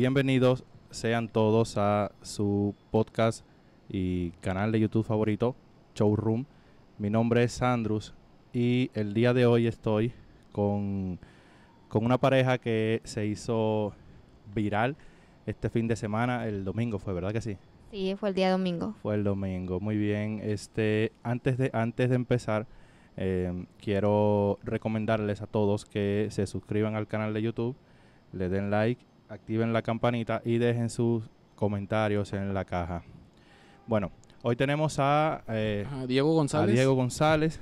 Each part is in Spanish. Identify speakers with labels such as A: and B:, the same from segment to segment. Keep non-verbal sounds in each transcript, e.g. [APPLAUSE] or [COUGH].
A: Bienvenidos sean todos a su podcast y canal de YouTube favorito, Showroom. Mi nombre es Andrus y el día de hoy estoy con, con una pareja que se hizo viral este fin de semana, el domingo fue, ¿verdad que sí?
B: Sí, fue el día domingo.
A: Fue el domingo, muy bien. Este, antes de, antes de empezar, em, quiero recomendarles a todos que se suscriban al canal de YouTube, le den like activen la campanita y dejen sus comentarios en la caja. Bueno, hoy tenemos a, eh, ah, Diego González. A Diego González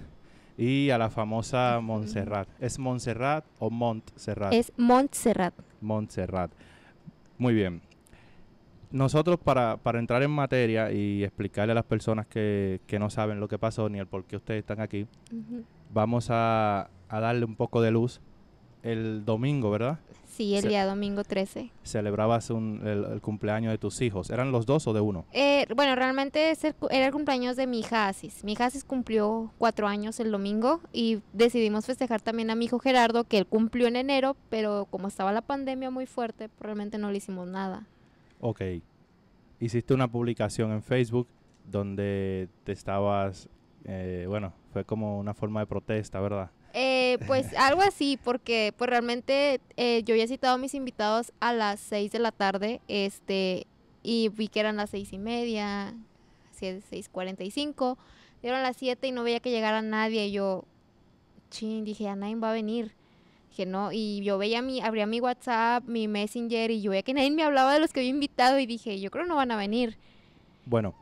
A: y a la famosa Montserrat. ¿Es Montserrat o Montserrat? Es
B: Montserrat.
A: Montserrat. Muy bien. Nosotros para, entrar en materia y explicarle a las personas que, no saben lo que pasó ni el por qué ustedes están aquí, vamos a, a darle un poco de luz el domingo, ¿verdad?
B: Sí, el día domingo 13.
A: Celebrabas un, el, cumpleaños de tus hijos. ¿Eran los dos o de uno?
B: Eh, bueno, realmente era el cumpleaños de mi hija Asis. Mi hija Asis cumplió cuatro años el domingo y decidimos festejar también a mi hijo Gerardo, que él cumplió en enero, pero como estaba la pandemia muy fuerte, pues, realmente no le hicimos nada.
A: Ok. Hiciste una publicación en Facebook donde te estabas, eh, bueno, fue como una forma de protesta, ¿verdad?
B: Eh, pues [LAUGHS] algo así, porque pues realmente eh, yo había citado a mis invitados a las 6 de la tarde, este, y vi que eran las seis y media, 6.45, dieron las 7 y no veía que llegara nadie, y yo, ching, dije, a ah, nadie va a venir. Dije, no, y yo veía mi, abría mi WhatsApp, mi Messenger, y yo veía que nadie me hablaba de los que había invitado, y dije, yo creo no van a venir.
A: Bueno,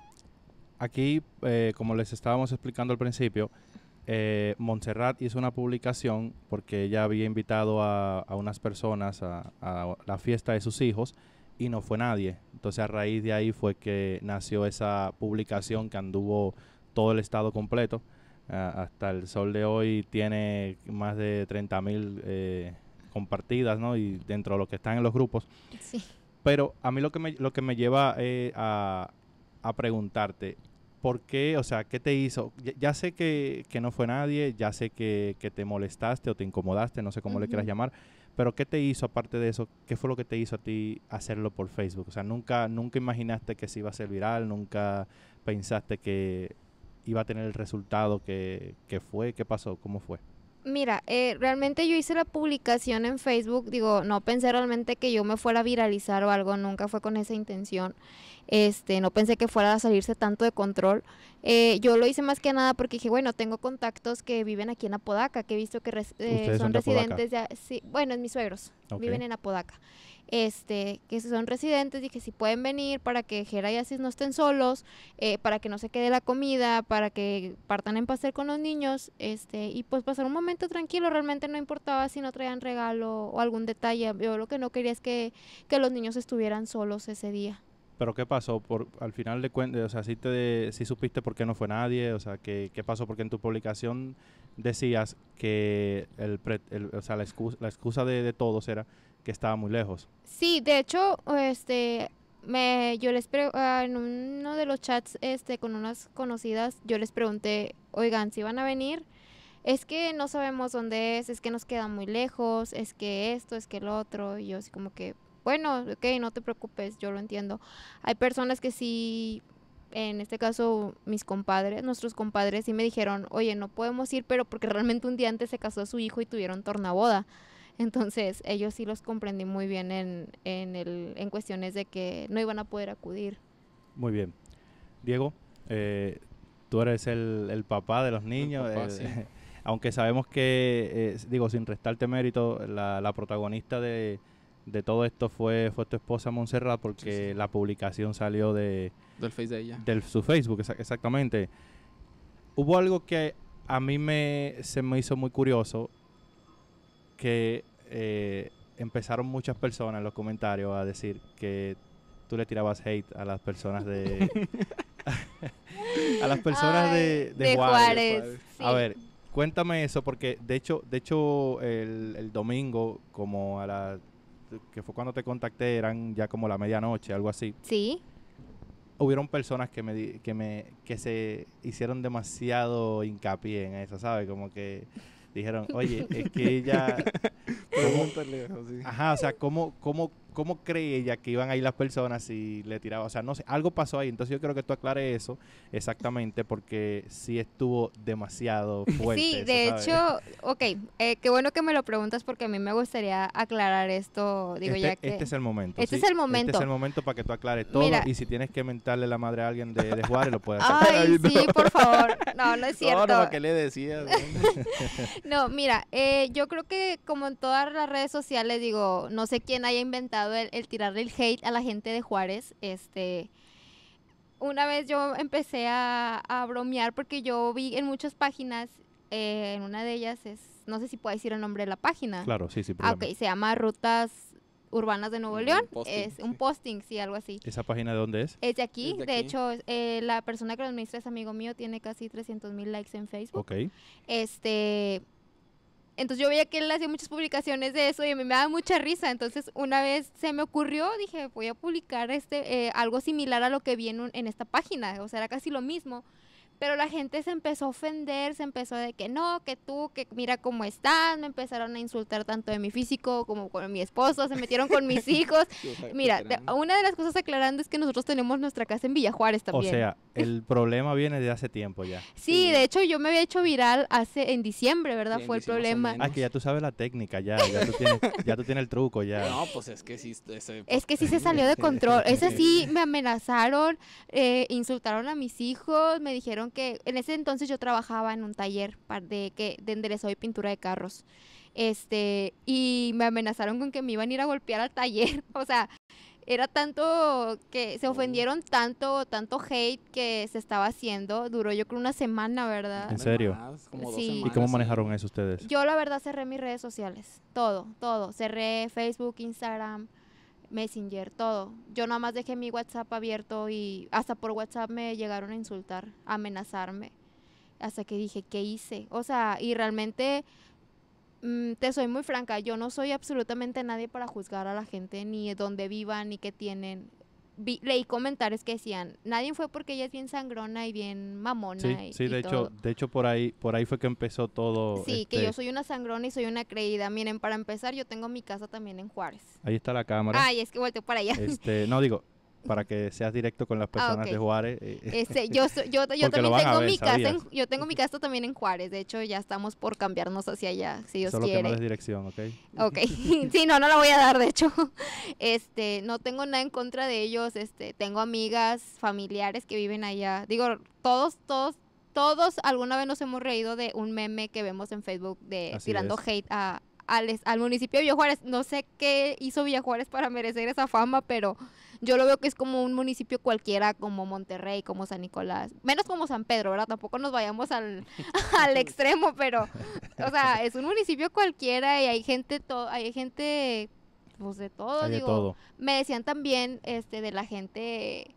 A: aquí, eh, como les estábamos explicando al principio, eh, Montserrat hizo una publicación porque ella había invitado a, unas personas a, la fiesta de sus hijos y no fue nadie. Entonces a raíz de ahí fue que nació esa publicación que anduvo todo el estado completo. Ah, hasta el sol de hoy tiene más de 30.000 eh, compartidas, ¿no? Y dentro de lo que están en los grupos. Pero a mí lo que me, lo que me lleva eh, a, a preguntarte, ¿por qué? O sea, ¿qué te hizo? Ya, sé que, que, no fue nadie, ya sé que, que, te molestaste o te incomodaste, no sé cómo le quieras llamar, pero ¿qué te hizo aparte de eso? ¿Qué fue lo que te hizo a ti hacerlo por Facebook? O sea, nunca, nunca imaginaste que se iba a ser viral, nunca pensaste que iba a tener el resultado que, que fue, ¿qué pasó? ¿Cómo fue?
B: Mira, eh, realmente yo hice la publicación en Facebook, digo, no pensé realmente que yo me fuera a viralizar o algo, nunca fue con esa intención, este, no pensé que fuera a salirse tanto de control. Eh, yo lo hice más que nada porque dije, bueno, tengo contactos que viven aquí en Apodaca, que he visto que eh, son, residentes de, sí, bueno, es mis suegros, viven en Apodaca este, que son residentes y que si pueden venir para que Jera y Asis no estén solos, eh, para que no se quede la comida, para que partan en pastel con los niños, este, y pues pasar un momento tranquilo, realmente no importaba si no traían regalo o algún detalle, yo lo que no quería es que, los niños estuvieran solos ese día.
A: Pero ¿qué pasó? Por, al final de cuentas, o sea, si, te si supiste por qué no fue nadie, o sea, ¿qué, pasó? Porque en tu publicación decías que el, o sea, la excusa, de, de todos era que estaba muy lejos.
B: Sí, de hecho, este, me, yo les ah, en uno de los chats este, con unas conocidas, yo les pregunté, oigan, si van a venir, es que no sabemos dónde es, es que nos queda muy lejos, es que esto, es que el otro, y yo así como que, bueno, ok, no te preocupes, yo lo entiendo. Hay personas que sí, en este caso mis compadres, nuestros compadres sí me dijeron, oye, no podemos ir, pero porque realmente un día antes se casó su hijo y tuvieron tornaboda. Entonces, ellos sí los comprendí muy bien en, cuestiones de que no iban a poder acudir.
A: Muy bien. Diego, eh, tú eres el, papá de los niños. Eh, [LAUGHS] aunque sabemos que, eh, digo, sin restarte mérito, la, la protagonista de, de todo esto fue, fue tu esposa Montserrat porque la publicación salió de... Del Del, su Facebook, exactamente. Hubo algo que a mí me, se me hizo muy curioso que eh, empezaron muchas personas en los comentarios a decir que tú le tirabas hate a las personas de... [LAUGHS] a las personas de, Juárez. A ver, cuéntame eso porque de hecho, de hecho el, domingo como a la que fue cuando te contacté eran ya como la medianoche, algo así. Sí. Hubieron personas que me que me que se hicieron demasiado hincapié en eso, ¿sabes? Como que dijeron, oye, es que ella... Pregúntale, [LAUGHS] Ajá, o sea, ¿cómo, cómo, cómo cree ella que iban ahí las personas y le tiraba? O sea, no sé, algo pasó ahí. Entonces yo creo que tú aclares eso exactamente porque sí estuvo demasiado [LAUGHS] fuerte. Sí, de hecho,
B: ok, eh, qué bueno que me lo preguntas porque a mí me gustaría aclarar esto. Digo, este ya que, este es el
A: momento. Este es el momento. Este es el momento para que tú aclares todo y si tienes que mentarle la madre a alguien de, Juárez, lo
B: puedes hacer. Ay, [LAUGHS] sí, por favor. No, no es cierto. [LAUGHS] No, no, ¿qué le decías? no, mira, eh, yo creo que como en todas las redes sociales, digo, no sé quién haya inventado el, tirar tirarle el hate a la gente de Juárez. Este, una vez yo empecé a, bromear porque yo vi en muchas páginas, eh, en una de ellas es, no sé si puedo decir el nombre de la página. Claro, sí, sí. Ah, se llama Rutas Urbanas de Nuevo León. es un posting, sí, algo así.
A: ¿Esa página de dónde es?
B: Es de aquí. de, hecho, eh, la persona que lo administra es amigo mío, tiene casi 300 mil likes en Facebook. Ok. Este entonces yo veía que él hacía muchas publicaciones de eso y a mí me daba mucha risa. Entonces una vez se me ocurrió, dije, voy a publicar este eh, algo similar a lo que vi en, en esta página. O sea, era casi lo mismo pero la gente se empezó a ofender, se empezó de que no, que tú, que mira cómo estás, me empezaron a insultar tanto de mi físico como con mi esposo, se metieron con mis [LAUGHS] hijos. mira, una de las cosas aclarando es que nosotros tenemos nuestra casa en Villajuárez también. O sea,
C: [LAUGHS] el
A: problema viene de hace tiempo ya.
B: Sí, de hecho yo me había hecho viral hace en diciembre, ¿verdad? Fue el problema. Ah,
A: que ya tú sabes la técnica, ya, ya, tú, tienes, ya tú tienes el truco, ya. No,
C: pues es que sí.
B: Es que sí se salió de [LAUGHS] control. Ese sí me amenazaron, eh, insultaron a mis hijos, me dijeron que en ese entonces yo trabajaba en un taller de, que, de enderezado pintura de carros. Este, y me amenazaron con que me iban a ir a golpear al taller. [LAUGHS] O sea, era tanto que se oh. ofendieron tanto, tanto hate que se estaba haciendo. Duró yo creo una semana, ¿verdad? ¿En serio? ¿Y cómo manejaron eso ustedes? Yo la verdad cerré mis redes sociales, todo, todo. Cerré Facebook, Instagram, Messenger, todo. Yo nada más dejé mi WhatsApp abierto y hasta por WhatsApp me llegaron a insultar, a amenazarme. Hasta que dije, ¿qué hice? O sea, y realmente mm, te soy muy franca, yo no soy absolutamente nadie para juzgar a la gente, ni dónde vivan, ni qué tienen vi, leí comentarios que decían, nadie fue porque ella es bien sangrona y bien mamona. Sí, sí, de, hecho,
A: de hecho por ahí, por ahí fue que empezó todo. Sí, que este yo soy
B: una sangrona y soy una creída. Miren, para empezar, yo tengo mi casa también en Juárez.
A: Ahí está la cámara. Ay,
B: es que volteo para allá. Este,
A: [LAUGHS] no, digo, para que seas directo con las ah, personas de Juárez. Eh, [LAUGHS] este, [LAUGHS] yo, también tengo mi casa
B: yo tengo mi casa también en Juárez, de hecho ya estamos por cambiarnos hacia allá, si Dios quiere. Solo que no dirección, ¿ok? Ok, [LAUGHS] sí, no, no la voy a dar, de hecho. Este, no tengo nada en contra de ellos, este, tengo amigas, familiares que viven allá, digo, todos, todos, todos alguna vez nos hemos reído de un meme que vemos en Facebook de tirando hate a al, municipio de Villa Juárez. No sé qué hizo Villa Juárez para merecer esa fama, pero yo lo veo que es como un municipio cualquiera, como Monterrey, como San Nicolás, menos como San Pedro, ¿verdad? Tampoco nos vayamos al, [LAUGHS] extremo, pero, o sea, es un municipio cualquiera y hay gente, hay gente, pues de todo, digo. Me decían también, este, de la gente,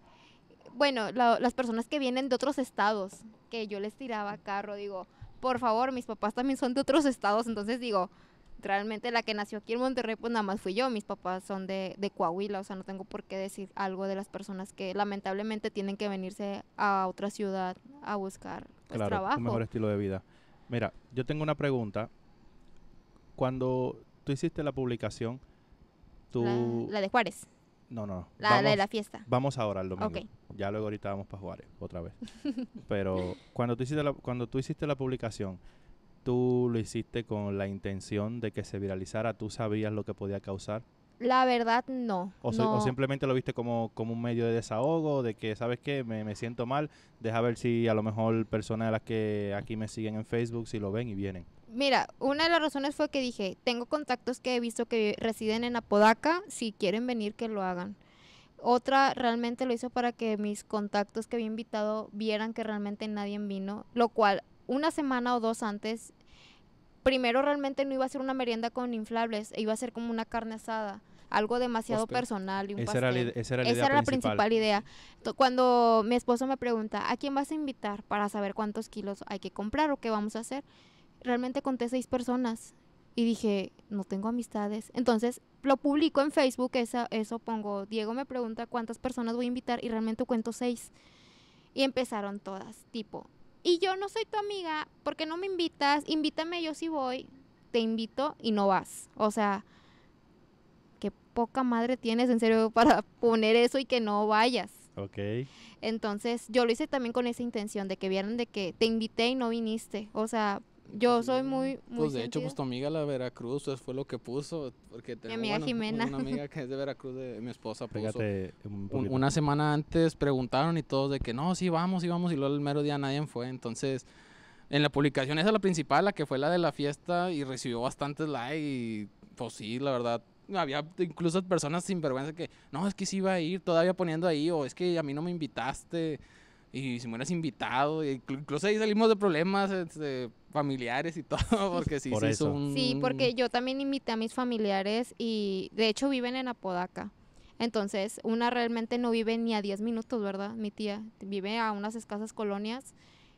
B: bueno, las personas que vienen de otros estados, que yo les tiraba carro, digo, por favor, mis papás también son de otros estados, entonces digo, realmente la que nació aquí en Monterrey, pues nada más fui yo. Mis papás son de, Coahuila, o sea, no tengo por qué decir algo de las personas que lamentablemente tienen que venirse a otra ciudad a buscar pues, trabajo. Un mejor
A: estilo de vida. Mira, yo tengo una pregunta. Cuando tú hiciste la publicación, tú. La, de Juárez. No, no. La, la, de la fiesta. Vamos ahora al domingo. Ya luego ahorita vamos para Juárez otra vez. [LAUGHS] Pero cuando tú hiciste cuando tú hiciste la publicación, tú lo hiciste con la intención de que se viralizara? ¿Tú sabías lo que podía causar?
B: La verdad, no. O,
A: simplemente lo viste como, como, un medio de desahogo, de que, ¿sabes qué? Me, me, siento mal, deja ver si a lo mejor personas de las que aquí me siguen en Facebook, si lo ven y vienen.
B: Mira, una de las razones fue que dije, tengo contactos que he visto que residen en Apodaca, si quieren venir, que lo hagan. Otra realmente lo hizo para que mis contactos que había invitado vieran que realmente nadie vino, lo cual una semana o dos antes primero realmente no iba a ser una merienda con inflables, iba a ser como una carne asada, algo demasiado personal y un esa Era la, esa era principal. idea. Cuando mi esposo me pregunta, ¿a quién vas a invitar para saber cuántos kilos hay que comprar o qué vamos a hacer? Realmente conté seis personas y dije, no tengo amistades. Entonces lo publico en Facebook, eso pongo, Diego me pregunta cuántas personas voy a invitar y realmente cuento seis. Y empezaron todas, tipo, y yo no soy tu amiga, porque no me invitas? Invítame, yo si voy, te invito y no vas. O sea, qué poca madre tienes en serio [LAUGHS] para poner eso y que no vayas. Ok. Entonces yo lo hice también con esa intención de que vieran de que te invité y no viniste. O sea, yo pues, soy muy, Pues de hecho, pues tu
C: amiga la Veracruz, eso fue lo que puso, porque mi amiga Jimena. Una amiga que es de [LAUGHS] Veracruz, de, mi esposa puso. una semana antes preguntaron y todos de que no, sí vamos, sí vamos, y luego el mero día nadie fue, entonces en la publicación esa la principal, la que fue la de la fiesta y recibió bastantes likes y pues sí, la verdad había incluso personas sin vergüenza que no, es que sí iba a ir, todavía poniendo ahí o es que a mí no me invitaste y si me hubieras invitado, incluso ahí salimos de problemas este, familiares y [LAUGHS] todo, porque sí, sí, porque
B: yo también invité a mis familiares y de hecho viven en Apodaca. Entonces, una realmente no vive ni a 10 minutos, ¿verdad? Mi tía vive a unas escasas colonias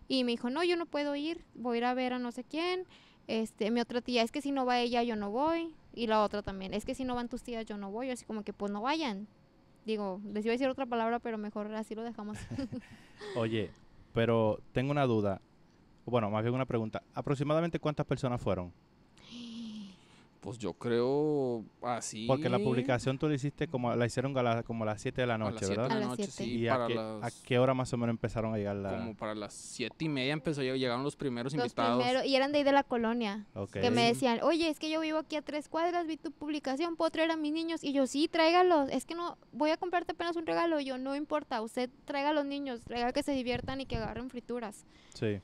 B: y me dijo, no, yo no puedo ir, voy a ir a ver a no sé quién. Este, mi otra tía, es que si no va ella, yo no voy. Y la otra también, es que si no van tus tías, yo no voy. Así como que, pues no vayan, Digo, les iba a decir otra palabra, pero mejor así lo dejamos. [LAUGHS]
A: [LAUGHS] Oye, pero tengo una duda. Bueno, más bien una pregunta. ¿Aproximadamente cuántas personas fueron?
C: Pues yo creo así. Porque la publicación
A: tú la hiciste como la hicieron a como a las 7 de la noche, a las ¿verdad? De la noche, sí. ¿Y a, qué, hora más o menos empezaron a llegar Como
C: para las 7 y media empezó, llegaron los primeros invitados.
B: y eran de ahí de la colonia. Que me decían, oye, es que yo vivo aquí a tres cuadras, vi tu publicación, ¿puedo traer a mis niños? Y yo, sí, tráigalos. Es que no, voy a comprarte apenas un regalo. Y yo, no importa, usted traiga a los niños, traiga que se diviertan y que agarren frituras.
C: Sí.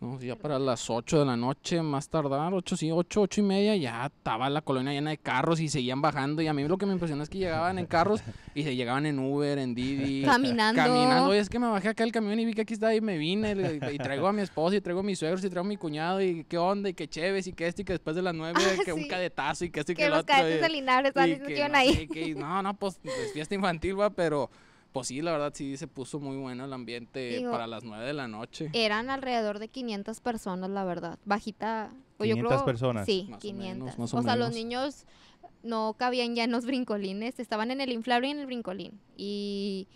C: No, ya para las 8 de la noche, más tardar, 8, sí, 8, 8 y media, ya estaba la colonia llena de carros y seguían bajando. Y a mí lo que me impresionó es que llegaban en carros [LAUGHS] y se llegaban en Uber, en Didi. Caminando. Caminando. Y es que me bajé acá el camión y vi que aquí está y me vine. Y, traigo a mi esposa y traigo a mis suegros y traigo a mi cuñado y qué onda y qué chéves y qué esto y que después de las 9 ah, que un cadetazo y que esto y que, que los otro. Cadetes y, que, ahí. no, no, pues, pues fiesta infantil, va, pero pues sí, la verdad sí se puso muy bueno el ambiente para las 9 de la noche.
B: Eran alrededor de 500 personas, la verdad. Bajita. O 500 personas. Sí, 500. O, o sea, los niños no cabían ya en los brincolines, estaban en el inflable y en el brincolín. Y,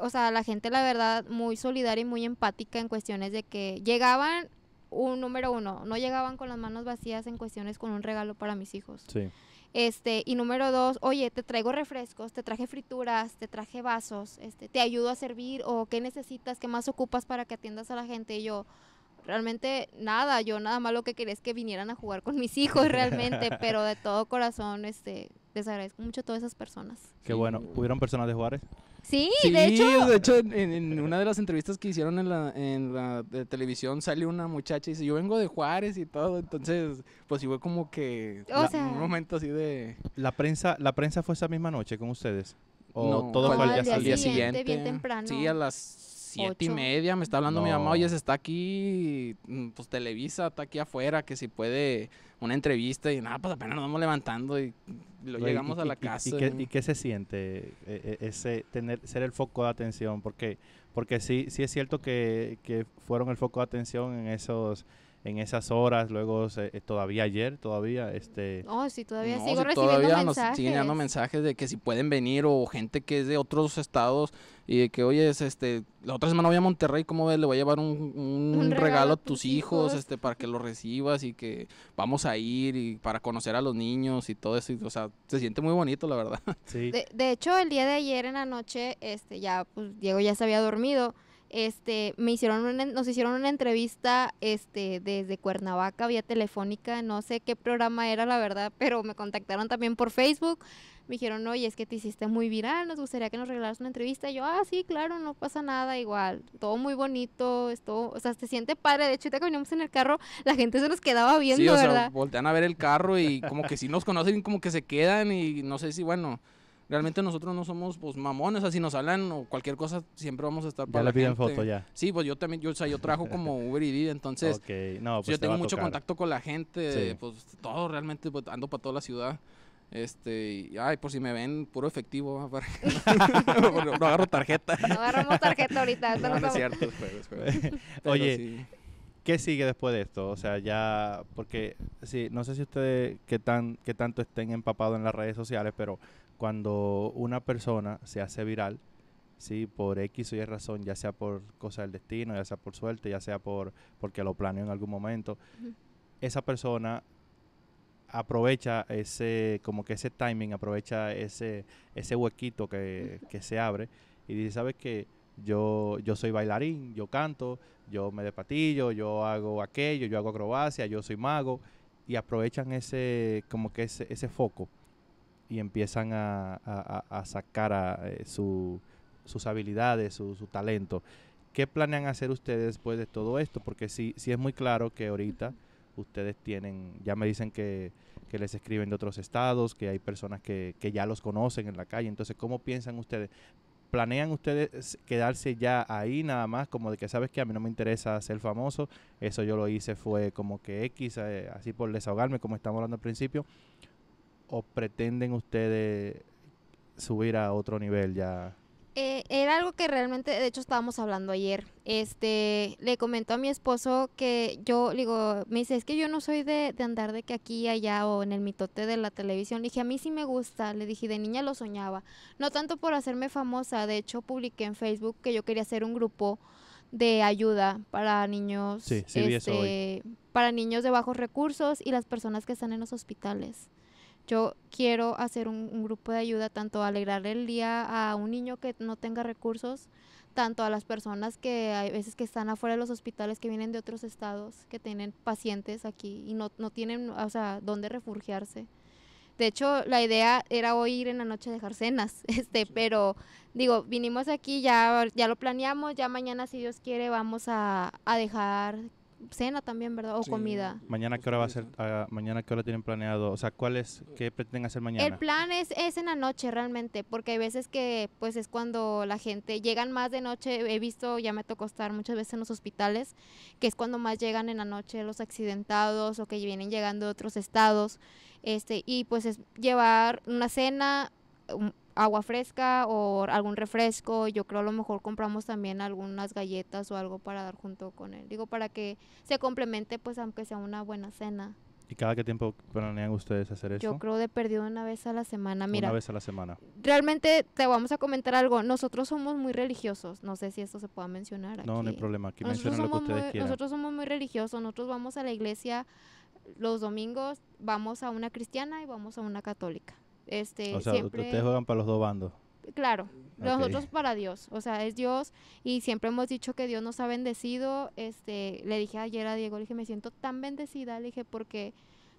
B: o sea, la gente, la verdad, muy solidaria y muy empática en cuestiones de que llegaban un número uno, no llegaban con las manos vacías en cuestiones con un regalo para mis hijos. Este, y número dos, oye, te traigo refrescos, te traje frituras, te traje vasos, este, te ayudo a servir o qué necesitas, qué más ocupas para que atiendas a la gente. Y yo, realmente nada, yo nada más lo que quería es que vinieran a jugar con mis hijos [LAUGHS] realmente, pero de todo corazón, este, les agradezco mucho a todas esas personas.
A: Qué bueno, ¿pudieron personas de Juárez?
B: Sí, de hecho. De
C: hecho, en, una de las entrevistas que hicieron en la, en la televisión sale una muchacha y dice, yo vengo de Juárez y todo. Entonces, pues fue como que un momento así de.
A: La prensa, la prensa fue esa misma noche con ustedes. no, todo fue al día, día, siguiente. Bien temprano.
C: Sí, a las siete y media, me está hablando mi mamá, oye, se está aquí, mm, pues Televisa está aquí afuera, que si puede una entrevista y nada, pues apenas nos vamos levantando y lo llegamos a la casa. Y,
A: qué, se siente e, e, ese tener ser el foco de atención? Porque porque sí sí es cierto que, que fueron el foco de atención en esos en esas horas, luego eh, todavía
C: ayer, todavía este
B: Oh, sí, todavía sigo todavía nos siguen dando
C: mensajes de que si pueden venir o gente que es de otros estados y de que oye, es este, la otra semana voy a Monterrey, ¿cómo ves? Le voy a llevar un, regalo, a tus hijos, este para que lo recibas y que vamos a ir y para conocer a los niños y todo eso, o sea, se siente muy bonito, la verdad. Sí. De,
B: de hecho, el día de ayer en la noche este ya pues Diego ya se había dormido este, me hicieron nos hicieron una entrevista este, desde Cuernavaca, vía telefónica, no sé qué programa era la verdad, pero me contactaron también por Facebook, me dijeron, oye, es que te hiciste muy viral, nos gustaría que nos regalaras una entrevista, yo, ah, sí, claro, no pasa nada, igual, todo muy bonito, esto, o sea, se siente padre, de hecho, te vinimos en el carro, la gente se nos quedaba viendo, sí, o Sea,
C: voltean a ver el carro y como que sí nos conocen, como que se quedan y no sé si, bueno realmente nosotros no somos pues mamones, así nos hablan o cualquier cosa, siempre vamos a estar para. Ya la le piden foto ya. Sí, pues yo también, yo, o sea, yo trabajo como [LAUGHS] Uber y entonces okay. no, pues yo tengo mucho contacto con la gente, pues todo realmente pues, ando para toda la ciudad. Este, ay, por si me ven puro efectivo, [LAUGHS] no, agarro tarjeta. No agarramos tarjeta ahorita. [LAUGHS] No, no, es
B: Oye,
A: ¿qué sigue después de esto? O sea, ya, porque, sí, no sé si ustedes, qué, tan, qué tanto estén empapados en las redes sociales, pero cuando una persona se hace viral, ¿sí? por X o Y razón, ya sea por cosa del destino, ya sea por suerte, ya sea por porque lo planeó en algún momento, esa persona aprovecha ese como que ese timing, aprovecha ese ese huequito que, se abre y dice, "¿Sabes qué? Yo yo soy bailarín, yo canto, yo me despatillo, yo hago aquello, yo hago acrobacia, yo soy mago." Y aprovechan ese como que ese, ese foco y empiezan a, sacar a, eh, su, sus habilidades, su, su, talento. ¿Qué planean hacer ustedes después de todo esto? Porque sí, sí es muy claro que ahorita ustedes tienen, ya me dicen que, que les escriben de otros estados, que hay personas que, ya los conocen en la calle. Entonces, ¿cómo piensan ustedes? ¿Planean ustedes quedarse ya ahí nada más? Como de que sabes que a mí no me interesa ser famoso, eso yo lo hice fue como que X, eh, así por desahogarme, como estamos hablando al principio o pretenden ustedes subir a otro nivel ya?
B: Eh, era algo que realmente, de hecho, estábamos hablando ayer. Este, le comentó a mi esposo que yo, digo, me dice, es que yo no soy de, andar de que aquí y allá o en el mitote de la televisión. Le dije, a mí sí me gusta. Le dije, de niña lo soñaba. No tanto por hacerme famosa, de hecho, publiqué en Facebook que yo quería hacer un grupo de ayuda para niños este, para niños de bajos recursos y las personas que están en los hospitales. Yo quiero hacer un, grupo de ayuda tanto a alegrar el día a un niño que no tenga recursos, tanto a las personas que hay veces que están afuera de los hospitales que vienen de otros estados, que tienen pacientes aquí y no, no tienen, o sea, dónde refugiarse. De hecho, la idea era hoy ir en la noche a dejar cenas, [LAUGHS] este, pero digo, vinimos aquí, ya, ya lo planeamos, ya mañana si Dios quiere vamos a, a dejar cena también, ¿verdad? O comida.
A: Mañana qué hora va a ser, ah, mañana qué hora tienen planeado, o sea, ¿cuál es, qué pretenden hacer mañana? El
B: plan es, es en la noche realmente, porque hay veces que pues es cuando la gente, llegan más de noche, he visto, ya me tocó estar muchas veces en los hospitales, que es cuando más llegan en la noche los accidentados o que vienen llegando de otros estados, este, y pues es llevar una cena, agua fresca o algún refresco. Yo creo a lo mejor compramos también algunas galletas o algo para dar junto con él. Digo, para que se complemente, pues aunque sea una buena cena.
A: ¿Y cada qué tiempo planean ustedes hacer eso? Yo
B: creo de perdido una vez a la semana. Mira, una vez a la semana. Realmente te vamos a comentar algo. Nosotros somos muy religiosos. No sé si esto se pueda mencionar. Aquí. No, no hay problema. Aquí lo que ustedes Nosotros somos muy religiosos. Nosotros vamos a la iglesia los domingos, vamos a una cristiana y vamos a una católica. Este, o sea, ustedes
A: juegan para los dos bandos.
B: Claro, nosotros para Dios, o sea, es Dios y siempre hemos dicho que Dios nos ha bendecido. Este, le dije ayer a Diego, le dije, me siento tan bendecida, le dije, porque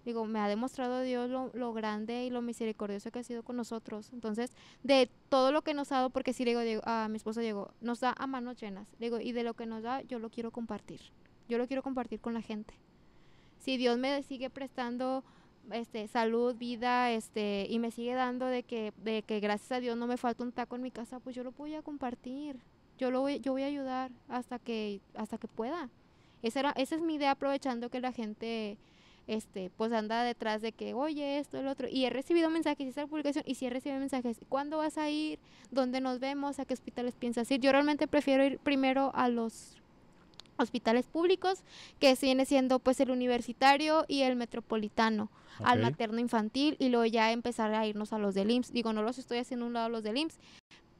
B: digo, me ha demostrado Dios lo, grande y lo misericordioso que ha sido con nosotros. Entonces, de todo lo que nos ha dado, porque si sí, le digo, a mi esposo Diego, nos da a manos llenas, le digo, y de lo que nos da, yo lo quiero compartir, yo lo quiero compartir con la gente. Si Dios me sigue prestando este, salud, vida, este, y me sigue dando de que, de que gracias a Dios no me falta un taco en mi casa, pues yo lo voy a compartir, yo lo voy, yo voy a ayudar hasta que, hasta que pueda. Esa, era, esa es mi idea, aprovechando que la gente este, pues anda detrás de que, oye, esto, el otro. Y he recibido mensajes, hice la publicación, y si he recibido mensajes, ¿cuándo vas a ir? ¿Dónde nos vemos? ¿A qué hospitales piensas ir? Yo realmente prefiero ir primero a los hospitales públicos, que viene siendo pues el universitario y el metropolitano, al materno infantil y luego ya empezar a irnos a los del IMSS. Digo, no los estoy haciendo un lado los del IMSS,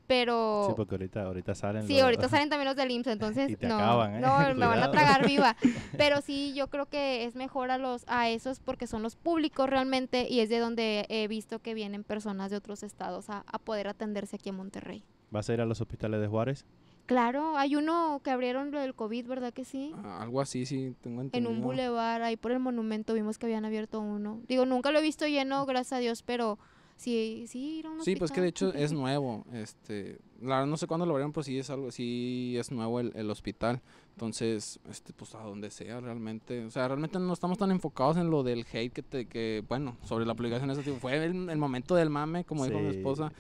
B: pero... Sí, porque
A: ahorita, salen... Sí, ahorita [LAUGHS] salen
B: también los del IMSS, entonces... [LAUGHS] no, ¿eh? no, me van a tragar viva. [LAUGHS] Pero sí, yo creo que es mejor a, los, a esos porque son los públicos realmente y es de donde he visto que vienen personas de otros estados a, a poder atenderse aquí en Monterrey.
A: ¿Vas a ir a los hospitales de Juárez?
B: Claro, hay uno que abrieron lo del COVID, ¿verdad que sí? Ah,
C: algo así, sí, tengo entendido. En un
B: bulevar, ahí por el monumento vimos que habían abierto uno. Digo, nunca lo he visto lleno, gracias a Dios, pero sí, sí, era un Sí, pues que de hecho es [LAUGHS]
C: nuevo, este, no sé cuándo lo abrieron, pero sí es algo, sí es nuevo el, hospital, entonces, este, pues a donde sea realmente, o sea, realmente no estamos tan enfocados en lo del hate que te, que, bueno, sobre la publicación esa, tipo, fue el, el momento del mame, como dijo mi esposa,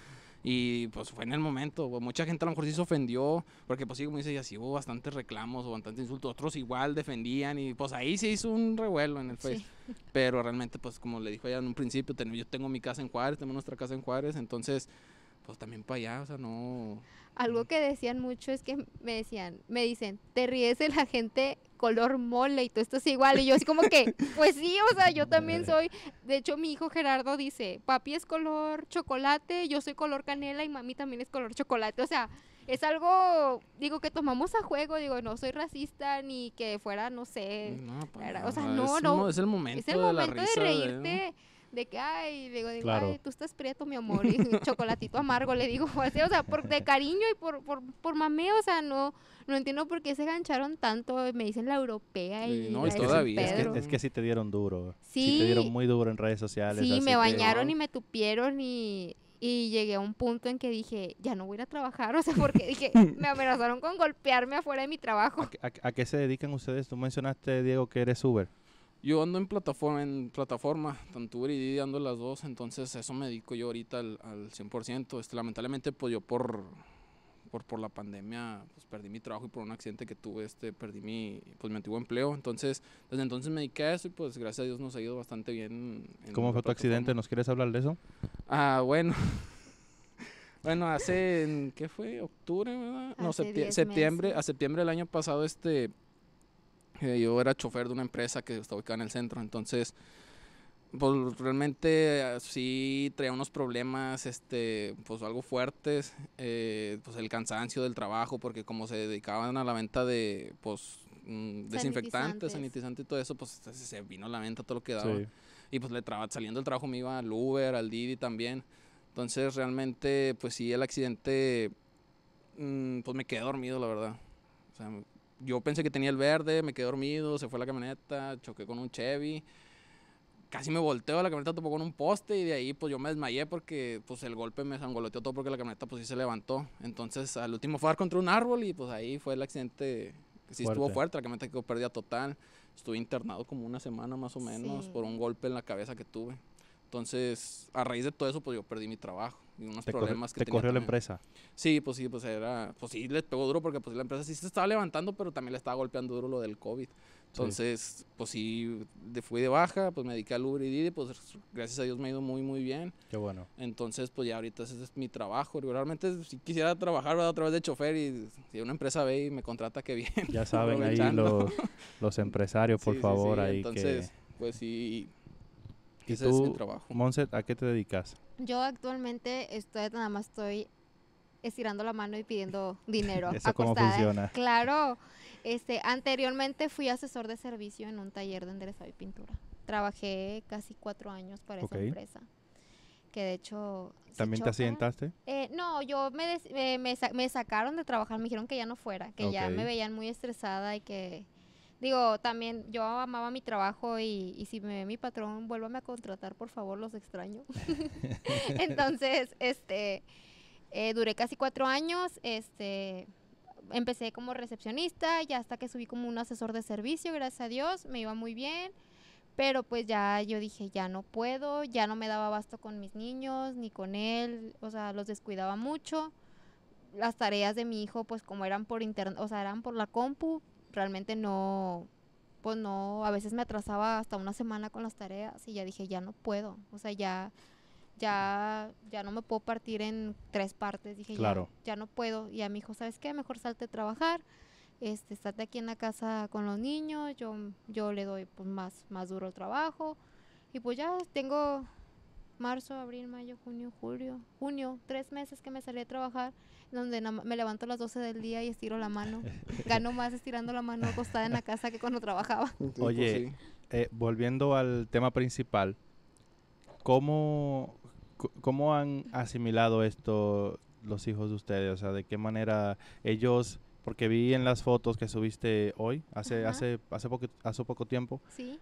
C: y pues fue en el momento, mucha gente a lo mejor sí se ofendió, porque pues sí, como dices, así hubo bastantes reclamos o bastantes insultos, otros igual defendían y pues ahí se hizo un revuelo en el Face. Pero realmente pues como le dijo ella en un principio, yo tengo mi casa en Juárez, tenemos nuestra casa en Juárez, entonces pues también para allá, o sea, no...
B: Algo que decían mucho es que me decían, me dicen, te ríes de la gente color mole y todo esto es igual. Y yo así como que, [LAUGHS] pues sí, o sea, yo también soy. De hecho, mi hijo Gerardo dice, papi es color chocolate, yo soy color canela y mami también es color chocolate. O sea, es algo, digo, que tomamos a juego, digo, no soy racista ni que fuera, no sé. Pues o sea, no, no. Es el momento, es el momento de, reírte de que, ay, digo, digo ay, tú estás prieto, mi amor, y un [LAUGHS] chocolatito amargo, le digo, [LAUGHS] o sea, por de cariño y por, por, mameo, o sea, no, no entiendo por qué se gancharon tanto, me dicen la europea y, no, es, todavía. Es
A: que, es sí te dieron duro, sí, te dieron muy duro en redes sociales. Sí, me bañaron y me
B: tupieron y... Y llegué a un punto en que dije, ya no voy a ir a trabajar, [LAUGHS] o sea, porque dije, me amenazaron con golpearme afuera de mi trabajo.
A: a qué se dedican ustedes? Tú mencionaste, Diego, que eres Uber.
C: Yo ando en plataforma, en plataforma tanto Uber y Didi ando las dos, entonces eso me dedico yo ahorita al, al 100%. Este, lamentablemente, pues yo por, por, por, la pandemia pues, perdí mi trabajo y por un accidente que tuve, este, perdí mi, pues, me antiguo empleo. Entonces, desde entonces me dediqué a eso y pues gracias a Dios nos ha ido bastante bien. En ¿Cómo fue tu accidente?
A: ¿Nos quieres hablar de eso?
C: Ah, bueno. [LAUGHS] Bueno, hace, ¿qué fue? ¿Octubre, verdad? no, septiembre, a septiembre del año pasado, este, eh, yo era chofer de una empresa que estaba ubicada en el centro, entonces pues realmente eh, sí traía unos problemas, este, pues algo fuertes, eh, pues el cansancio del trabajo, porque como se dedicaban a la venta de, pues, mm, desinfectantes, sanitizantes y todo eso, pues se vino a la venta todo lo que daba. Y pues le traba, saliendo del trabajo me iba al Uber, al Didi también. Entonces realmente, pues sí, el accidente, mm, pues me quedé dormido, la verdad. O sea, yo pensé que tenía el verde, me quedé dormido, se fue la camioneta, choqué con un Chevy. Casi me volteó la camioneta topó con un poste y de ahí pues yo me desmayé porque pues el golpe me sangoloteó todo porque la camioneta pues sí se levantó. Entonces al último fue a dar contra un árbol y pues ahí fue el accidente sí estuvo fuerte, la camioneta quedó perdida total. Estuve internado como una semana más o menos por un golpe en la cabeza que tuve. Entonces, a raíz de todo eso, pues yo perdí mi trabajo y unos problemas que ¿Te corrió la empresa? Sí, pues sí, pues era, pues sí, le pegó duro porque pues la empresa sí se estaba levantando, pero también le estaba golpeando duro lo del COVID. Entonces, pues sí, fui de baja, pues me dediqué al Uber y pues gracias a Dios me ha ido muy, muy bien. Qué bueno. Entonces, pues ya ahorita ese es mi trabajo. realmente si quisiera trabajar ¿verdad? otra vez de chofer y si una empresa ve y me contrata, qué bien. Ya [LAUGHS] saben ahí
A: los, empresarios, por favor, ahí Entonces,
C: pues sí ¿Y es trabajo.
A: Monset, ¿a qué te dedicas?
B: Yo actualmente estoy, nada más estoy estirando la mano y pidiendo [LAUGHS] dinero. ¿Eso cómo funciona? Claro. Este, anteriormente fui asesor de servicio en un taller de enderezado y pintura. Trabajé casi cuatro años para esa empresa. Que de hecho... ¿También te asientaste? Eh, no, yo me, eh, me, sacaron de trabajar, me dijeron que ya no fuera, que ya me veían muy estresada y que Digo, también yo amaba mi trabajo y, si me ve mi patrón, vuélvame a contratar, por favor, los extraño. [LAUGHS] [LAUGHS] Entonces, este, eh, duré casi cuatro años, este, empecé como recepcionista ya hasta que subí como un asesor de servicio, gracias a Dios, me iba muy bien. Pero pues ya yo dije, ya no puedo, ya no me daba abasto con mis niños, ni con él, o sea, los descuidaba mucho. Las tareas de mi hijo, pues como eran por internet, o sea, eran por la compu, realmente no, pues no, a veces me atrasaba hasta una semana con las tareas y ya dije, ya no puedo, o sea, ya, ya, ya no me puedo partir en tres partes, dije, ya, no puedo. Y a mi hijo, ¿sabes qué? Mejor salte a trabajar, este, estate aquí en la casa con los niños, yo, yo le doy pues, más, más duro el trabajo. Y pues ya tengo marzo, abril, mayo, junio, julio, junio, tres meses que me salí a trabajar, donde me levanto a las 12 del día y estiro la mano.
A: [LAUGHS] Gano
B: más estirando la mano acostada en la casa que cuando trabajaba. [LAUGHS] Oye,
A: pues eh, volviendo al tema principal, ¿cómo, ¿cómo han asimilado esto los hijos de ustedes? O sea, ¿de qué manera ellos porque vi en las fotos que subiste hoy, hace, hace, hace, poco, hace poco tiempo,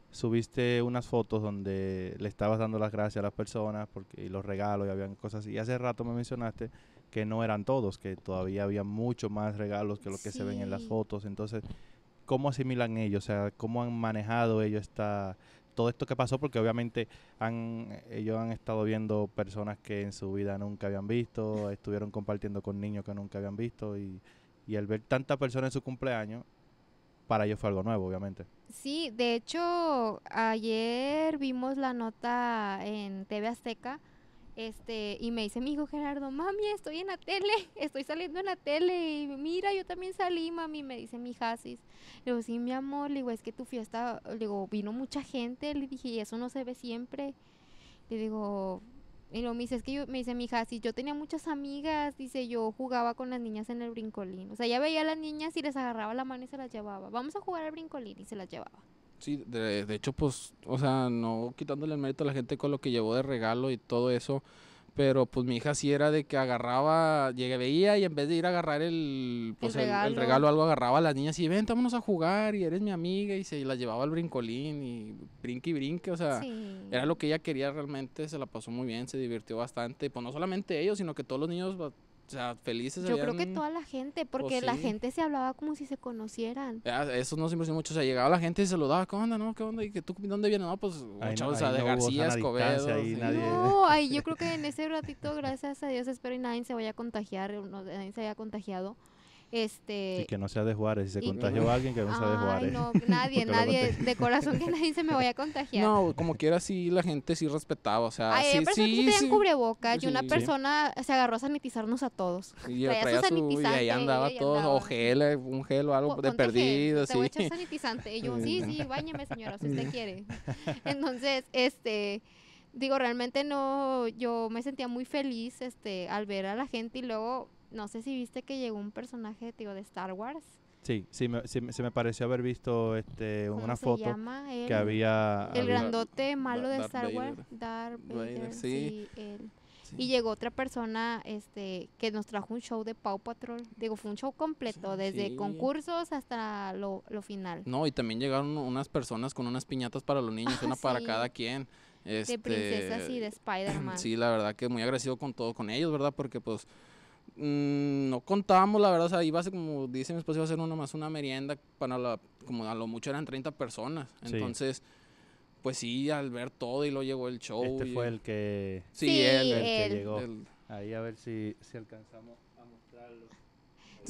A: subiste unas fotos donde le estabas dando las gracias a las personas porque, y los regalos y habían cosas Y hace rato me mencionaste que no eran todos, que todavía había mucho más regalos que lo que se ven en las fotos. Entonces, ¿cómo asimilan ellos? O sea, ¿cómo han manejado ellos esta, todo esto que pasó? Porque obviamente han, ellos han estado viendo personas que en su vida nunca habían visto, estuvieron compartiendo con niños que nunca habían visto y y al ver tanta persona en su cumpleaños, para ellos fue algo nuevo, obviamente.
B: Sí, de hecho, ayer vimos la nota en TV Azteca. Este, y me dice mi hijo Gerardo, mami, estoy en la tele, [LAUGHS] estoy saliendo en la tele, y mira, yo también salí, mami, me dice mi hija. Le digo, sí, mi amor, le digo, es que tu fiesta, le digo, vino mucha gente, le dije, y eso no se ve siempre. Le digo, y lo me dice, es que yo, me dice mi hija, si yo tenía muchas amigas, dice, yo jugaba con las niñas en el brincolín. O sea, ya veía a las niñas y les agarraba la mano y se las llevaba. Vamos a jugar al brincolín y se las llevaba.
C: Sí, de, de hecho, pues, o sea, no quitándole el mérito a la gente con lo que llevó de regalo y todo eso, pero pues mi hija sí era de que agarraba, llegué, veía y en vez de ir a agarrar el, pues, el, regalo. algo, agarraba a las niñas y ven, vámonos a jugar y eres mi amiga y se la llevaba al brincolín y brinque y brinque, o sea, era lo que ella quería realmente, se la pasó muy bien, se divirtió bastante, pues no solamente ellos, sino que todos los niños yo creo que
B: toda la gente, pues porque la gente se hablaba como si se conocieran.
C: Ah, eso se impresionó mucho. O sea, llegaba la gente y se daba ¿qué onda? ¿No? ¿Qué onda? ¿Y que tú dónde vienes? No, pues, o sea, de García Escobedo. nadie... No,
B: ay, yo creo que en ese ratito, gracias a Dios, espero y nadie se vaya a contagiar, nadie se haya contagiado. Este, y que no sea de Juárez, si se contagió alguien que no sea de Juárez. No, [LAUGHS] nadie, nadie, de corazón que nadie se me vaya a contagiar. No,
C: como quiera sí la gente sí respetaba, o sea, Hay sí, personas sí, sí, sí.
B: cubrebocas y una persona se agarró a sanitizarnos a todos. Y traía, traía y ahí andaba todo, o gel,
C: eh, un gel o algo de perdido, sí. te voy
B: sanitizante. Y yo, sí, sí, báñeme señora, si usted [LAUGHS] quiere. Entonces, este digo, realmente no, yo me sentía muy feliz este al ver a la gente y luego no sé si viste que llegó un personaje, de Star Wars.
A: Sí, sí, me, se me pareció haber visto este, una foto que había... El grandote
B: malo de Star Wars, Y llegó otra persona este, que nos trajo un show de Paw Patrol. Digo, fue un show completo, desde concursos hasta lo, lo, final.
C: No, y también llegaron unas personas con unas piñatas para los niños, [LAUGHS] una para cada quien. de princesas este, y de [CLEARS THROAT]
B: Spider-Man. sí,
C: la verdad que muy agradecido con todo con ellos, ¿verdad? Porque pues Mm, no contábamos, la verdad, o sea, iba a ser, como dicen mi iba a ser una más una merienda, para la, como a lo mucho eran 30 personas, entonces... pues sí, al ver todo y lo llegó el show. Este fue el
A: que. Sí, el, que llegó. Ahí a ver si, si alcanzamos a mostrarlo.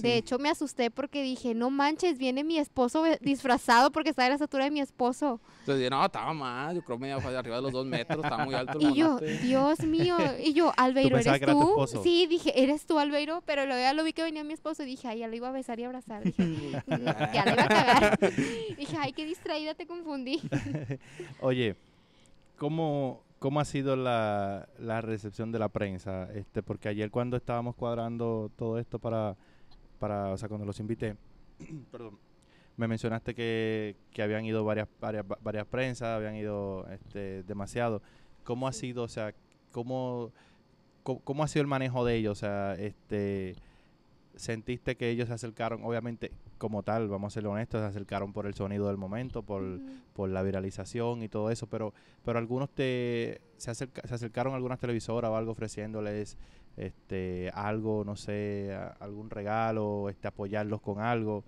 B: De hecho, me asusté porque dije, no manches, viene mi esposo disfrazado porque está de la estatura de mi esposo.
C: Entonces dije, no, estaba mal, yo creo que me iba arriba de los dos metros, estaba muy alto. y yo,
B: Dios mío, y yo, [LAUGHS] Albeiro, ¿eres tú? sí, dije, eres tú, Albeiro, pero luego ya lo vi que venía mi esposo y dije, ay, ya lo iba a besar y abrazar. Dije, mm, ya le iba a cagar. [LAUGHS] dije, ay, qué distraída, te confundí.
A: [LAUGHS] Oye, ¿cómo, ¿cómo ha sido la, la recepción de la prensa? Este, porque ayer cuando estábamos cuadrando todo esto para para, o sea, cuando los invité, [CLEARS THROAT] me mencionaste que, habían ido varias, varias, varias prensas, habían ido este, demasiado. ¿Cómo ha sido, o sea, cómo, cómo, ha sido el manejo de ellos? O sea, este, sentiste que ellos se acercaron, obviamente, como tal, vamos a ser honestos, se acercaron por el sonido del momento, por, por la viralización y todo eso, pero, pero algunos te se, se acercaron a algunas televisoras o algo ofreciéndoles este, algo,
C: no sé, algún regalo, este, apoyarlos con algo.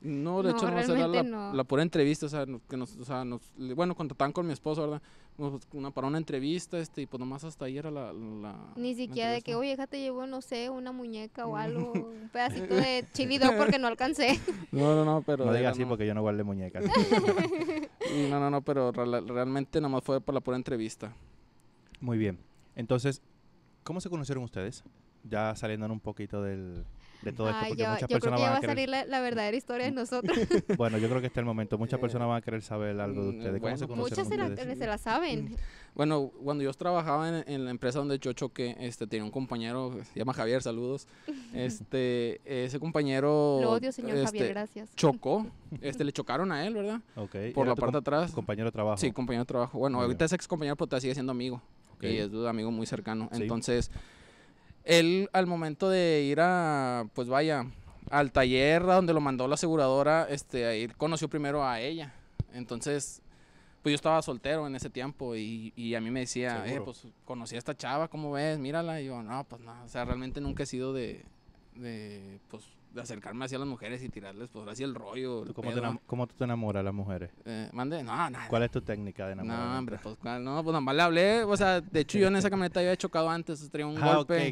C: No, de hecho, no, se la, la pura entrevista, o sea, que nos, o sea, nos, bueno, contrataban con mi esposo, ¿verdad? Pues, una, para una entrevista, este, y pues nomás hasta ahí era la... Ni siquiera
B: de que, oye, déjate, llevo, no sé, una muñeca o algo, [LAUGHS] un pedacito de chilido porque no alcancé. [LAUGHS]
C: No, no, no, pero... No digas así porque yo no guardé muñecas. [LAUGHS] no, no, no, pero realmente realmente nomás fue por la pura entrevista.
A: Muy bien, entonces, ¿Cómo se conocieron ustedes? Ya saliendo un poquito del, de todo esto, porque muchas creo va a salir
B: la, verdadera historia de [LAUGHS] nosotros.
A: [LAUGHS] bueno, yo creo que este es el momento. Muchas eh, personas van a querer saber algo de mm, ustedes. ¿Cómo se muchas
B: se la, se la, saben.
C: Mm. Bueno, cuando yo trabajaba en, la empresa donde yo choqué, este, tenía un compañero, se llama Javier, saludos. [LAUGHS] Este, ese compañero... Lo odio, señor este, Javier, gracias. Chocó, este, le chocaron a él, ¿verdad? Ok. Por la parte de atrás. Compañero de trabajo. Sí, compañero de trabajo. Bueno, ahorita es ex compañero, pero pues, te sigue siendo amigo y es un amigo muy cercano. Entonces, él al momento de ir a, pues vaya, al taller donde lo mandó la aseguradora, este, ahí conoció primero a ella. Entonces, pues yo estaba soltero en ese tiempo y, y a mí me decía, eh, pues conocí a esta chava, ¿cómo ves? Mírala. Y yo, no, pues nada o sea, realmente nunca he sido de, de pues acercarme hacia las mujeres y tirarles pues así el rollo. ¿Cómo,
A: ¿Cómo, tú te enamoras a las mujeres?
C: Eh, mande, no, nada. ¿Cuál es tu técnica de enamorar? No, hombre, pues ¿cuál? no, pues nada le hablé. O sea, de hecho yo en esa camioneta había chocado antes, traía un ah, golpe.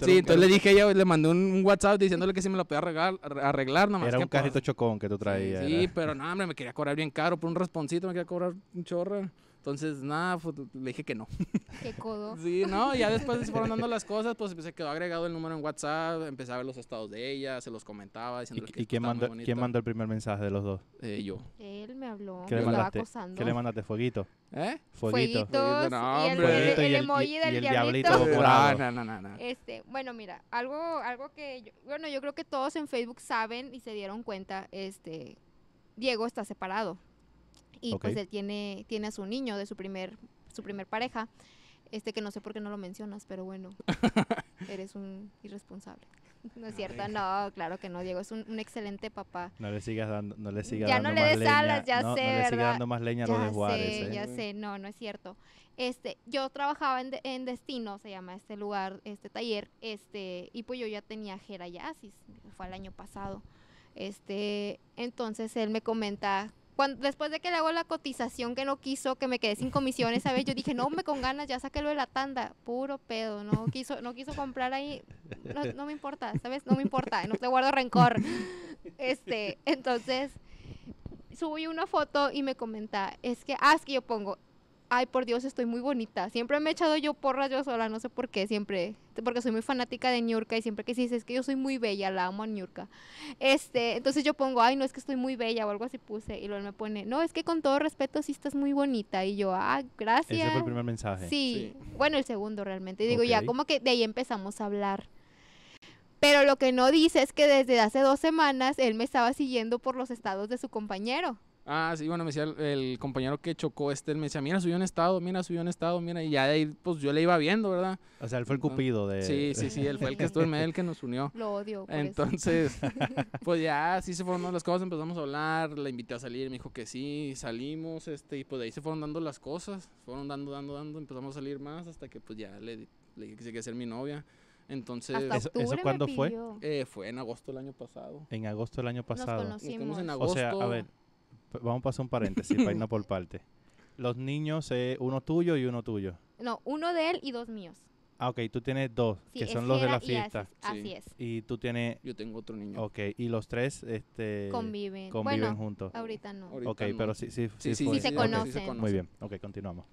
C: sí, entonces le dije a ella, le mandé un, WhatsApp diciéndole que si me lo podía arreglar, arreglar Era un carrito pues,
A: chocón que tú traías. Sí, sí
C: pero no, hombre, me quería cobrar bien caro por un responsito, me quería cobrar un chorro. Entonces, nada, le dije que no. Qué codo. [LAUGHS] Sí, no, ya después se fueron dando [LAUGHS] las cosas, pues se quedó agregado el número en WhatsApp, empecé a ver los estados de ella, se los comentaba. Diciendo ¿Y, que ¿y quién, mandó, quién
A: mandó el primer mensaje de los dos? Eh, yo. Él me habló, me le mandaste, acosando. ¿Qué le mandaste? ¿Fueguito? ¿Eh? Fueguito.
B: y del diablito. Este, bueno, mira, algo, algo que, bueno, yo creo que todos en Facebook saben y se dieron cuenta, este, Diego está separado y pues él tiene, tiene a su niño de su primer, su primer pareja. Este que no sé por qué no lo mencionas, pero bueno, [LAUGHS] eres un irresponsable. [LAUGHS] No es cierto, no, claro que no, Diego, es un, excelente papá.
A: No le sigas dando, no le mm, sigas ya no le des alas, ya sé, más leña a ya Sé, ¿eh? Ya sé,
B: no, no es cierto. Este, yo trabajaba en, Destino, se llama este lugar, este taller, este, y pues yo ya tenía gerayasis, fue el año pasado. Este, entonces él me comenta después de que le hago la cotización que no quiso, que me quedé sin comisiones, ¿sabes? yo dije, no, me con ganas, ya saqué lo de la tanda. Puro pedo, no quiso, no quiso comprar ahí. No, me importa, ¿sabes? No me importa, no te guardo rencor. Este, entonces, subí una foto y me comenta, es que, ah, es que yo pongo, ay, por Dios, estoy muy bonita. Siempre me he echado yo porras yo sola, no sé por qué, siempre. Porque soy muy fanática de Niurka y siempre que sí, es que yo soy muy bella, la amo a Ñurka, Este, entonces yo pongo, ay, no, es que estoy muy bella o algo así puse. Y luego me pone, no, es que con todo respeto sí estás muy bonita. Y yo, ah, gracias. Ese fue el primer mensaje. Sí, bueno, el segundo realmente. Y digo, ya, como que de ahí empezamos a hablar. Pero lo que no dice es que desde hace dos semanas él me estaba siguiendo por los estados de su compañero.
C: Ah, sí, bueno, me decía el, compañero que chocó este, él me decía, mira, subió un estado, mira, subió en estado, mira, y ya de ahí, pues yo le iba viendo, ¿verdad? O sea, él fue el cupido de... Sí, sí, sí, él fue el que estuvo en medio, que nos unió. Lo odio. Entonces, [LAUGHS] pues ya, así se fueron las cosas, empezamos a hablar, la invité a salir, me dijo que sí, salimos, este, y pues de ahí se fueron dando las cosas, fueron dando, dando, dando, empezamos a salir más hasta que pues ya le, le dije que que ser mi novia. Entonces, ¿eso, cuándo fue? Eh, fue en agosto del año pasado.
A: En agosto del año pasado. Nos conocimos. en agosto. O sea, a ver, vamos a pasar un paréntesis para [LAUGHS] irnos por parte. Los niños, eh, uno tuyo y uno tuyo.
B: No, uno de él y dos míos.
A: Ah, ok, tú tienes dos, que son los de la fiesta. Así, así es. Y tú tienes... Yo tengo otro niño. Ok, y los tres este, conviven. conviven bueno, juntos. Ahorita no. ok, pero sí, sí, sí, sí, se conocen. Muy bien, ok, continuamos.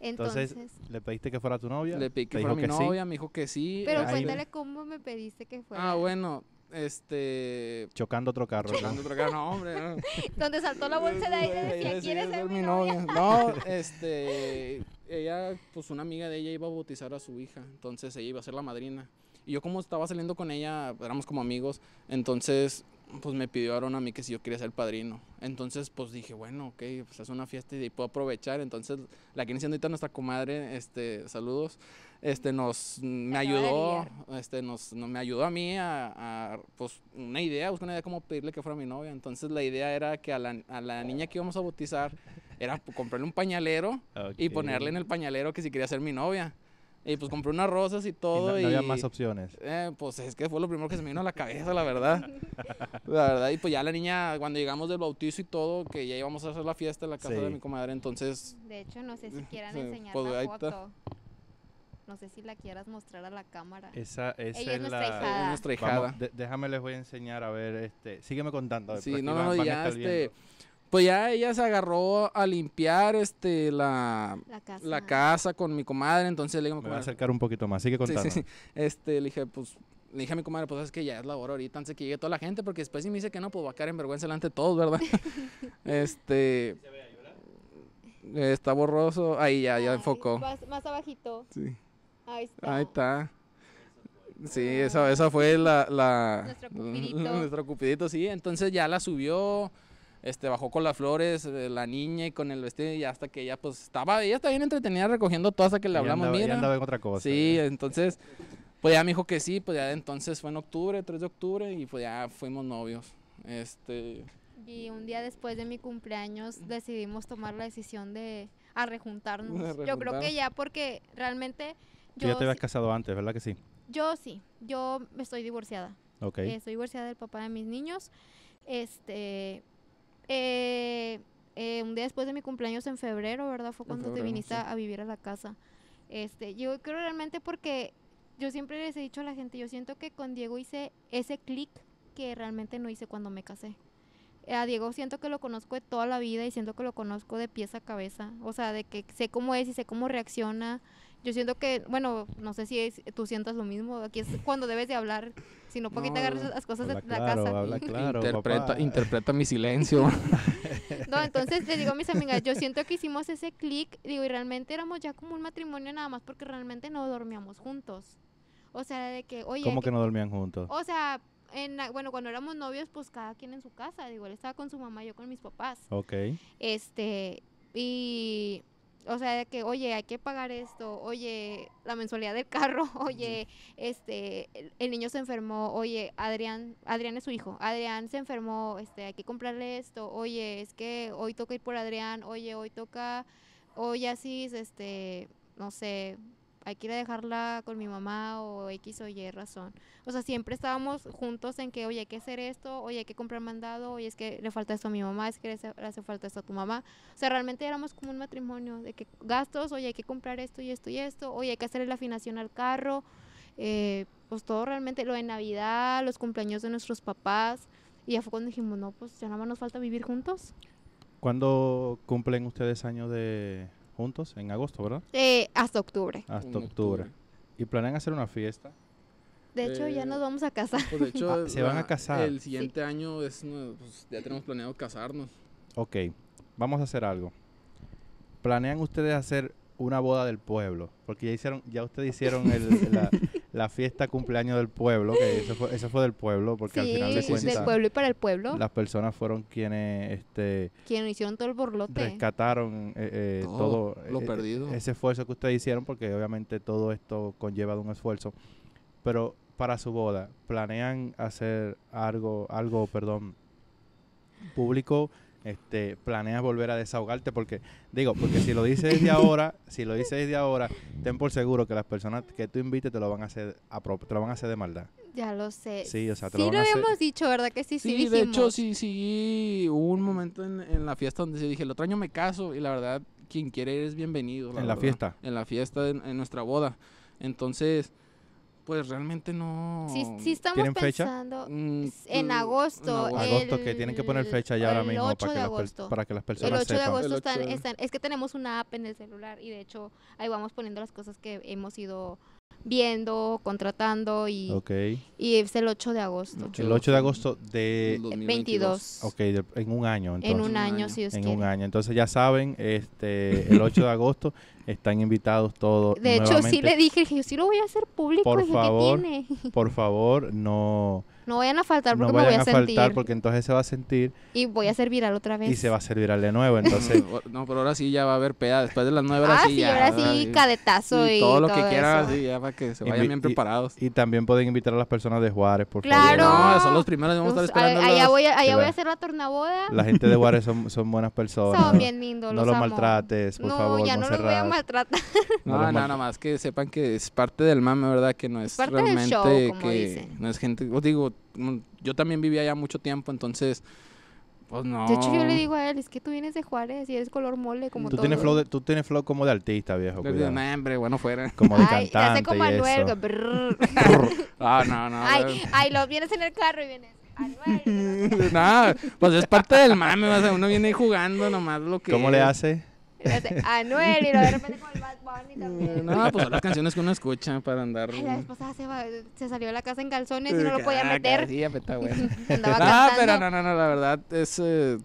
B: Entonces,
C: ¿le pediste que
A: fuera tu novia? Le pedí que fuera mi novia,
C: me dijo que sí. Pero cuéntale
B: cómo me pediste que fuera. Ah, bueno,
C: este chocando otro carro chocando otro carro no hombre
B: [LAUGHS] donde saltó la bolsa de aire decía quieres ser mi novia [LAUGHS] no
C: este ella pues una amiga de ella iba a bautizar a su hija entonces ella iba a ser la madrina y yo como estaba saliendo con ella éramos como amigos entonces pues me pidió a mí que si yo quería ser padrino entonces pues dije bueno ok pues es una fiesta y puedo aprovechar entonces la que ahorita nuestra comadre este saludos este, nos, me ayudó, este, nos, me ayudó a mí a, pues, una idea, buscar una idea de cómo pedirle que fuera mi novia. Entonces la idea era que a la, niña que íbamos a bautizar era comprarle un pañalero y ponerle en el pañalero que si quería ser mi novia. Y pues compré unas rosas y todo. Y había más opciones. Eh, pues es que fue lo primero que se me vino a la cabeza, la verdad. la verdad. Y pues ya la niña, cuando llegamos del bautizo y todo, que ya íbamos a hacer la fiesta en la casa de mi comadre, entonces.
B: De hecho, no sé si [LAUGHS] quieran enseñar pues, la foto. No sé si la quieras mostrar a la cámara. Esa, esa es, la, nuestra hijada.
A: déjame les voy a enseñar a ver, este, sígueme contando. sí, pues, no, no, ya este,
C: pues ya ella se agarró a limpiar este la, la, casa. con mi comadre, entonces le voy a acercar un poquito más, sigue contando. Sí, sí, Este, le dije, pues le dije a mi comadre, pues es que ya es la hora ahorita antes que llegue toda la gente, porque después si me dice que no, pues va a caer en vergüenza delante de todos, ¿verdad? [LAUGHS] este ¿Se Está borroso. Ahí ya, ya enfoco
B: enfocó. Más, abajito. Ahí
C: está. Sí, esa, esa fue la, nuestro cupidito. [LAUGHS] nuestro cupidito, sí. Entonces ya la subió, este, bajó con las flores, eh, la niña y con el vestido y hasta que ella pues estaba, ella está bien entretenida recogiendo todo hasta que le hablamos, mira. andaba en otra cosa. Sí, entonces, pues ya me dijo que sí, pues ya entonces fue en octubre, 3 de octubre y pues ya fuimos novios. Este.
B: Y un día después de mi cumpleaños decidimos tomar la decisión de a rejuntarnos. [LAUGHS] Yo creo que ya porque realmente Tú yo ya te habías
A: casado antes, ¿verdad que sí?
B: Yo sí, yo estoy divorciada. Ok. estoy eh, divorciada del papá de mis niños. Este, eh, eh, un día después de mi cumpleaños en febrero, ¿verdad? Fue cuando te viniste a vivir a la casa. Este, yo creo realmente porque yo siempre les he dicho a la gente, yo siento que con Diego hice ese clic que realmente no hice cuando me casé. A Diego siento que lo conozco de toda la vida y siento que lo conozco de pies a cabeza. O sea, de que sé cómo es y sé cómo reacciona yo siento que, bueno, no sé si tú sientas lo mismo, aquí es cuando debes de hablar, si no, porque agarras las cosas de la
C: casa? Habla claro, interpreta, mi silencio. [LAUGHS]
B: no, entonces le digo a mis amigas, yo siento que hicimos ese clic, digo, y realmente éramos ya como un matrimonio nada más porque realmente no dormíamos juntos. O sea, de que, oye... ¿Cómo que, no
A: dormían juntos? O
B: sea, en bueno, cuando éramos novios, pues cada quien en su casa. Digo, él estaba con su mamá, yo con mis papás. Ok. Este, y o sea, que, oye, hay que pagar esto, oye, la mensualidad del carro, [LAUGHS] oye, este, el, niño se enfermó, oye, Adrián, Adrián es su hijo, Adrián se enfermó, este, hay que comprarle esto, oye, es que hoy toca ir por Adrián, oye, hoy toca, oye, así, este, no sé, hay que ir a dejarla con mi mamá o X o Y razón. O sea, siempre estábamos juntos en que, oye, hay que hacer esto, oye, hay que comprar mandado, oye, es que le falta esto a mi mamá, es que le hace falta esto a tu mamá. O sea, realmente éramos como un matrimonio de que gastos, oye, hay que comprar esto y esto y esto, oye, hay que hacer la afinación al carro, eh, pues todo realmente, lo de Navidad, los cumpleaños de nuestros papás. Y ya fue cuando dijimos, no, pues ya nada más nos falta vivir juntos.
A: ¿Cuándo cumplen ustedes años de, juntos en agosto, ¿verdad?
B: Eh, hasta octubre. Hasta octubre.
A: ¿Y planean hacer una fiesta?
B: De hecho, ya eh, nos vamos a casar. Pues, ah,
C: se van a casar. El siguiente año es, pues, ya tenemos planeado casarnos.
A: Ok, vamos a hacer algo. ¿Planean ustedes hacer una boda del pueblo? Porque ya hicieron, ya ustedes hicieron el, la, la fiesta cumpleaños del pueblo, que eso fue, eso fue del pueblo, porque al final de del pueblo y para el pueblo. Las personas fueron quienes este
B: quienes hicieron todo el borlote.
A: Rescataron eh, eh, todo, lo eh,
C: perdido. ese
A: esfuerzo que ustedes hicieron porque obviamente todo esto conlleva de un esfuerzo. Pero para su boda, ¿planean hacer algo algo, perdón, público? Este, planeas volver a desahogarte porque digo, porque si lo dices desde [LAUGHS] ahora, si lo dices desde ahora, ten por seguro que las personas que tú invites te lo van a hacer te lo van a hacer de maldad.
B: Ya lo sé. Sí, o sea, te lo, habíamos dicho, ¿verdad? Que sí, sí, sí de hecho, sí,
C: sí, hubo un momento en, la fiesta donde se dije, el otro año me caso y la verdad, quien quiere es bienvenido. en la fiesta. En la fiesta, en nuestra boda. Entonces, pues realmente no.
B: Sí, sí estamos pensando fecha? Mm, pues, mm, en agosto. agosto, que tienen que poner fecha ya ahora mismo para que, Las, personas sepan. El 8 de agosto están, están, es que tenemos una app en el celular y de hecho ahí vamos poniendo las cosas que hemos ido viendo, contratando y, okay. y es el 8 de agosto. El 8 de agosto
A: de 2022. Ok, en un año. En un año, si Dios En un año. Entonces ya saben, este el 8 de agosto están invitados todos. De hecho, sí le
B: dije, yo sí lo voy a hacer público. Por favor, tiene?
A: por favor, no
B: no vayan a faltar porque me voy a, sentir. No a faltar
A: porque entonces se va a sentir.
B: Y voy a ser viral otra vez. Y
A: se va a ser viral de nuevo, entonces.
C: [LAUGHS] no, pero ahora sí ya va a haber peda. Después de las nueve horas ah, sí, ahora
B: sí, cadetazo y, y todo, lo que quieran,
C: ya para que se vayan bien preparados.
A: Y, también pueden invitar a las personas de Juárez, por No,
B: son los primeros que vamos a estar esperando. Allá, voy, a, voy a hacer la tornaboda. La
C: gente de Juárez [LAUGHS] son, son buenas personas. Son bien
B: lindos, No los, maltrates, por no, favor. No, ya no los voy a maltratar. No, no, nada
C: más que sepan que es parte del mame, ¿verdad? Que no es realmente que no es gente, os digo, yo también vivía allá mucho tiempo, entonces, pues no. De hecho, yo le
B: digo a él, es que tú vienes de Juárez y eres color mole como tú Tienes flow
A: tú tienes flow como de artista, viejo,
C: hombre, bueno, fuera. [LAUGHS] Como de ay, cantante como y [LAUGHS] ah, no, no. Ay,
B: lo vienes en el carro y vienes.
C: [LAUGHS] nada pues es parte del mame, uno viene jugando nomás lo que... ¿Cómo le hace? Anuel y de
B: repente con el Bad Bunny también. No, pues son las canciones
C: que uno escucha para andar. Ay, la
B: esposa se, salió de la casa en calzones y no lo podía ah, meter. Sí, pues, güey. [LAUGHS] Andaba Ah,
C: pero no, no, no, la verdad es... Eh,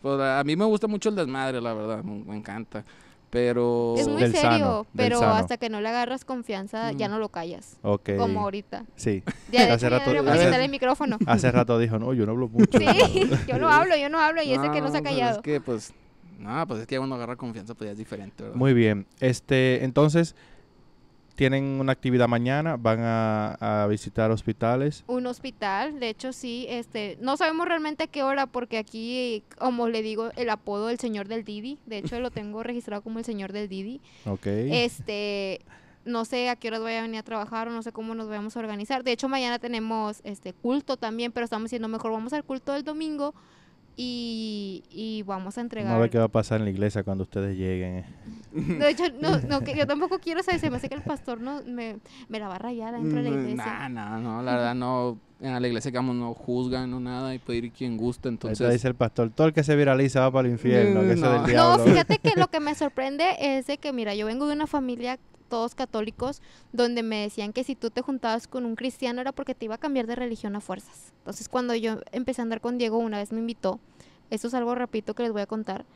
C: pues, a mí me gusta mucho el desmadre, la verdad, me, encanta. Pero... Es muy serio, pero hasta
B: que no le agarras confianza ya mm. no lo callas. Ok. Como ahorita. Sí. Ya Hace rato-
A: dijo, no, yo no hablo mucho.
B: [LAUGHS] Sí, yo no hablo, yo no hablo y ese que no se ha pues, callado. es
C: que, pues, Ah, pues es que uno agarra confianza, pues ya es diferente, Muy
A: bien. Este, entonces, tienen una actividad mañana, van a, visitar hospitales.
B: Un hospital, de hecho sí, este, no sabemos realmente a qué hora porque aquí, como le digo, el apodo del señor del Didi, de hecho lo tengo registrado como el señor del Didi. Ok. Este, no sé a qué horas voy a venir a trabajar o no sé cómo nos vamos a organizar. De hecho mañana tenemos este culto también, pero estamos diciendo mejor vamos al culto del domingo y, y, vamos a entregar. Vamos a ver qué va
A: a pasar en la iglesia cuando ustedes lleguen. Eh.
B: De hecho, [LAUGHS] no, yo tampoco quiero saber, se me hace que el pastor no, me, la va a rayar dentro de la mm, iglesia.
C: No, no, la verdad no, en la iglesia digamos no juzgan, o nada, y puede ir quien guste. entonces... dice el
A: pastor, todo el que se viraliza va para el infierno, mm, que no. del diablo. No,
B: fíjate que lo que me sorprende es de que, mira, yo vengo de una familia todos católicos, donde me decían que si tú te juntabas con un cristiano era porque te iba a cambiar de religión a fuerzas. Entonces cuando yo empecé a andar con Diego, una vez me invitó, eso es algo rapidito que les voy a contar,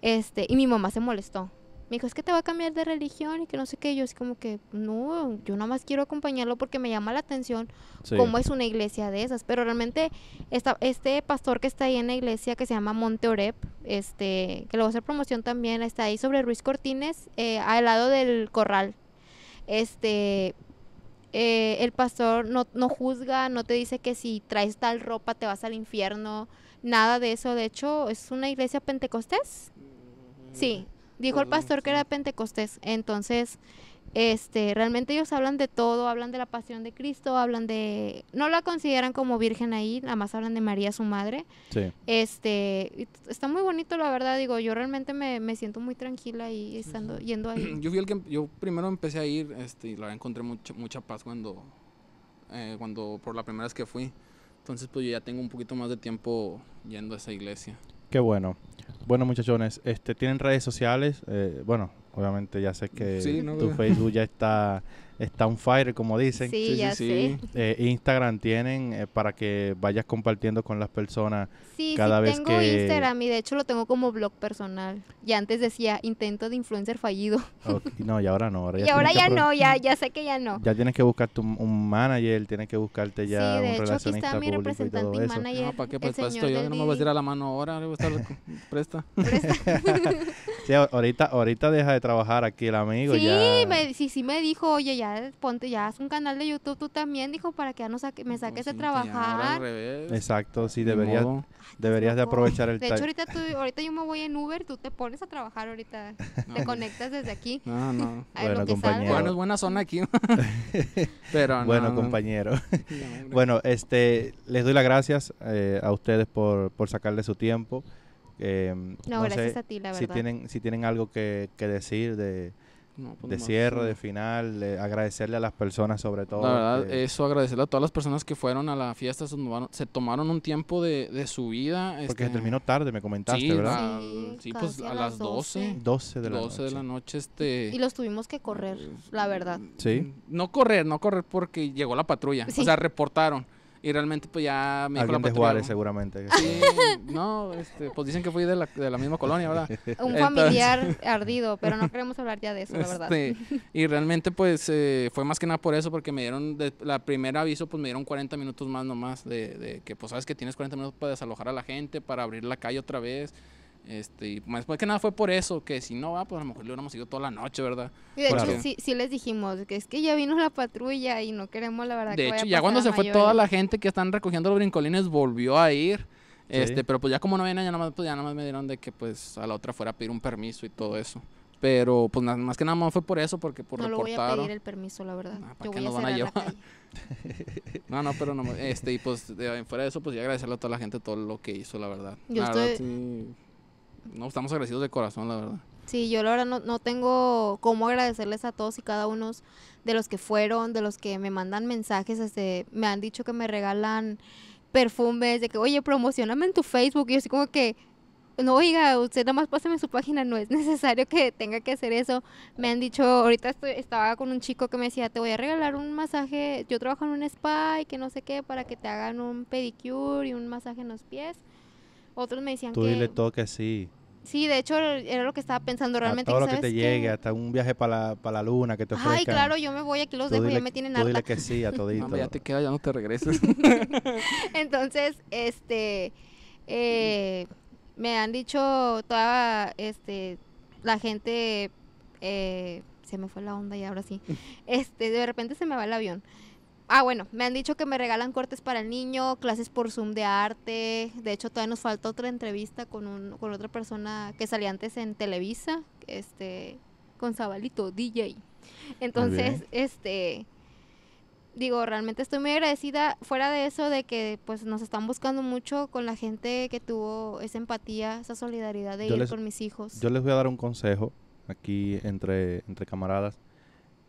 B: este, y mi mamá se molestó. Me dijo, es que te va a cambiar de religión y que no sé qué. Yo así como que, no, yo nada más quiero acompañarlo porque me llama la atención cómo es una iglesia de esas. Pero realmente este pastor que está ahí en la iglesia que se llama Monte Orep, este, que le voy a hacer promoción también, está ahí sobre Ruiz Cortines, eh, al lado del corral este, eh, el pastor no, no juzga, no te dice que si traes tal ropa te vas al infierno, nada de eso. De hecho, es una iglesia pentecostés. Mm, sí, dijo el mm, pastor que era pentecostés. Entonces, este, realmente ellos hablan de todo, hablan de la pasión de Cristo, hablan de, no la consideran como virgen ahí, nada más hablan de María su madre. Este, está muy bonito la verdad, digo, yo realmente me, siento muy tranquila ahí estando yendo ahí. [CLEARS THROAT]
C: Yo fui el que, em, yo primero empecé a ir, este, y la encontré mucha paz cuando, eh, cuando, por la primera vez que fui. Entonces, pues yo ya tengo un poquito más de tiempo yendo a esa iglesia. Qué
A: bueno. Bueno, muchachones, este, tienen redes sociales, eh, bueno, Obviamente ya sé que tu Facebook ya está está un fire, como dicen. Sí, sí, ya sí, sé. Eh, Instagram tienen eh, para que vayas compartiendo con las personas sí, cada sí, vez tengo que. Tengo Instagram
B: y de hecho lo tengo como blog personal. Y antes decía intento de influencer fallido. [LAUGHS]
A: no, y ahora no. y ahora ya no, ya,
B: ya sé que ya no.
A: Ya tienes que buscar un, un manager, tienes que buscarte ya sí, de un hecho, relacionista aquí está mi representante y, y manager.
C: No, ¿para qué? Pues, pues, yo no me voy a tirar la mano ahora, le voy a estar [LAUGHS] presta. presta.
A: sí, ahorita, ahorita deja de trabajar aquí el amigo. Sí, Me,
B: sí, sí me dijo, oye, ya ya ponte, haz un canal de YouTube tú también, dijo, para que ya no me saques de trabajar.
A: Exacto, sí, deberías, deberías de aprovechar el De hecho, ahorita,
B: ahorita yo me voy en Uber, tú te pones a trabajar ahorita, [LAUGHS] te conectas desde aquí. [LAUGHS]
C: bueno, compañero. Bueno, buena zona aquí. [LAUGHS] Pero Bueno, compañero.
A: bueno, este, les doy las gracias eh, a ustedes por, por sacarle su tiempo. Eh, no, gracias a ti, la verdad. Si tienen, si tienen algo que decir de pues de cierre, de final, agradecerle a las personas sobre todo. La verdad,
C: eso, agradecerle a todas las personas que fueron a la fiesta, se tomaron, un tiempo de, de su vida. Porque este,
A: terminó tarde, me comentaste, ¿verdad? sí,
C: pues a las 12.
A: 12 de la
C: noche. este... Y
B: los tuvimos que correr, la verdad.
A: Sí.
C: No correr, no correr porque llegó la patrulla, o sea, reportaron. Y realmente, pues ya me dijo de Juárez,
A: seguramente.
B: no, este,
C: pues dicen que fui de la, de la misma colonia, ¿verdad? [LAUGHS] Un familiar
B: [LAUGHS] ardido, pero no queremos hablar ya de eso, la verdad. Este,
C: [LAUGHS] y realmente, pues eh, fue más que nada por eso, porque me dieron, de, la primera aviso, pues me dieron 40 minutos más nomás, de, de que, pues sabes que tienes 40 minutos para desalojar a la gente, para abrir la calle otra vez. Este, y más, que nada fue por eso, que si no va, pues a lo mejor le hubiéramos ido toda la noche, ¿verdad?
B: Y de hecho, sí, sí, les dijimos que es que ya vino la patrulla y no queremos, la verdad. De hecho, ya cuando se fue toda la
C: gente que están recogiendo los brincolines volvió a ir. Este, pero pues ya como no venía ya nada más, pues ya nada más me dieron de que pues a la otra fuera a pedir un permiso y todo eso. Pero pues más que nada más fue por eso, porque por no No lo voy a pedir
B: el permiso, la verdad.
C: no, no, pero no, este, y pues fuera de eso, pues ya agradecerle a toda la gente todo lo que hizo, la verdad. Yo estoy no, estamos agradecidos de corazón, la verdad.
B: Sí, yo la verdad no, no, tengo cómo agradecerles a todos y cada uno de los que fueron, de los que me mandan mensajes, este, me han dicho que me regalan perfumes, de que, oye, promocioname en tu Facebook. Y yo así como que, no, oiga, usted nada más pásame su página, no es necesario que tenga que hacer eso. Me han dicho, ahorita estaba con un chico que me decía, te voy a regalar un masaje, yo trabajo en un spa y que no sé qué, para que te hagan un pedicure y un masaje en los pies. Otros me decían que... Tú dile
A: todo que sí.
B: Sí, de hecho era lo que estaba pensando realmente. A todo lo que te llegue,
A: hasta un viaje para la, para la luna que te ofrezcan. Ay, claro, yo
B: me voy, aquí los dejo, ya me tienen harta. Tú dile que sí a [LAUGHS] todito. ya
A: te quedas, ya no te regreses.
B: [LAUGHS] [LAUGHS] Entonces, este, eh, me han dicho toda, este, la gente, eh, se me fue la onda y ahora sí, este, de repente se me va el avión. Ah, bueno, me han dicho que me regalan cortes para el niño, clases por Zoom de arte. De hecho, todavía nos falta otra entrevista con, un, con otra persona que salía antes en Televisa, este, con Zabalito, DJ. Entonces, este, digo, realmente estoy muy agradecida. Fuera de eso, de que pues nos están buscando mucho con la gente que tuvo esa empatía, esa solidaridad de ir con mis hijos. Yo
A: les voy a dar un consejo aquí entre, entre camaradas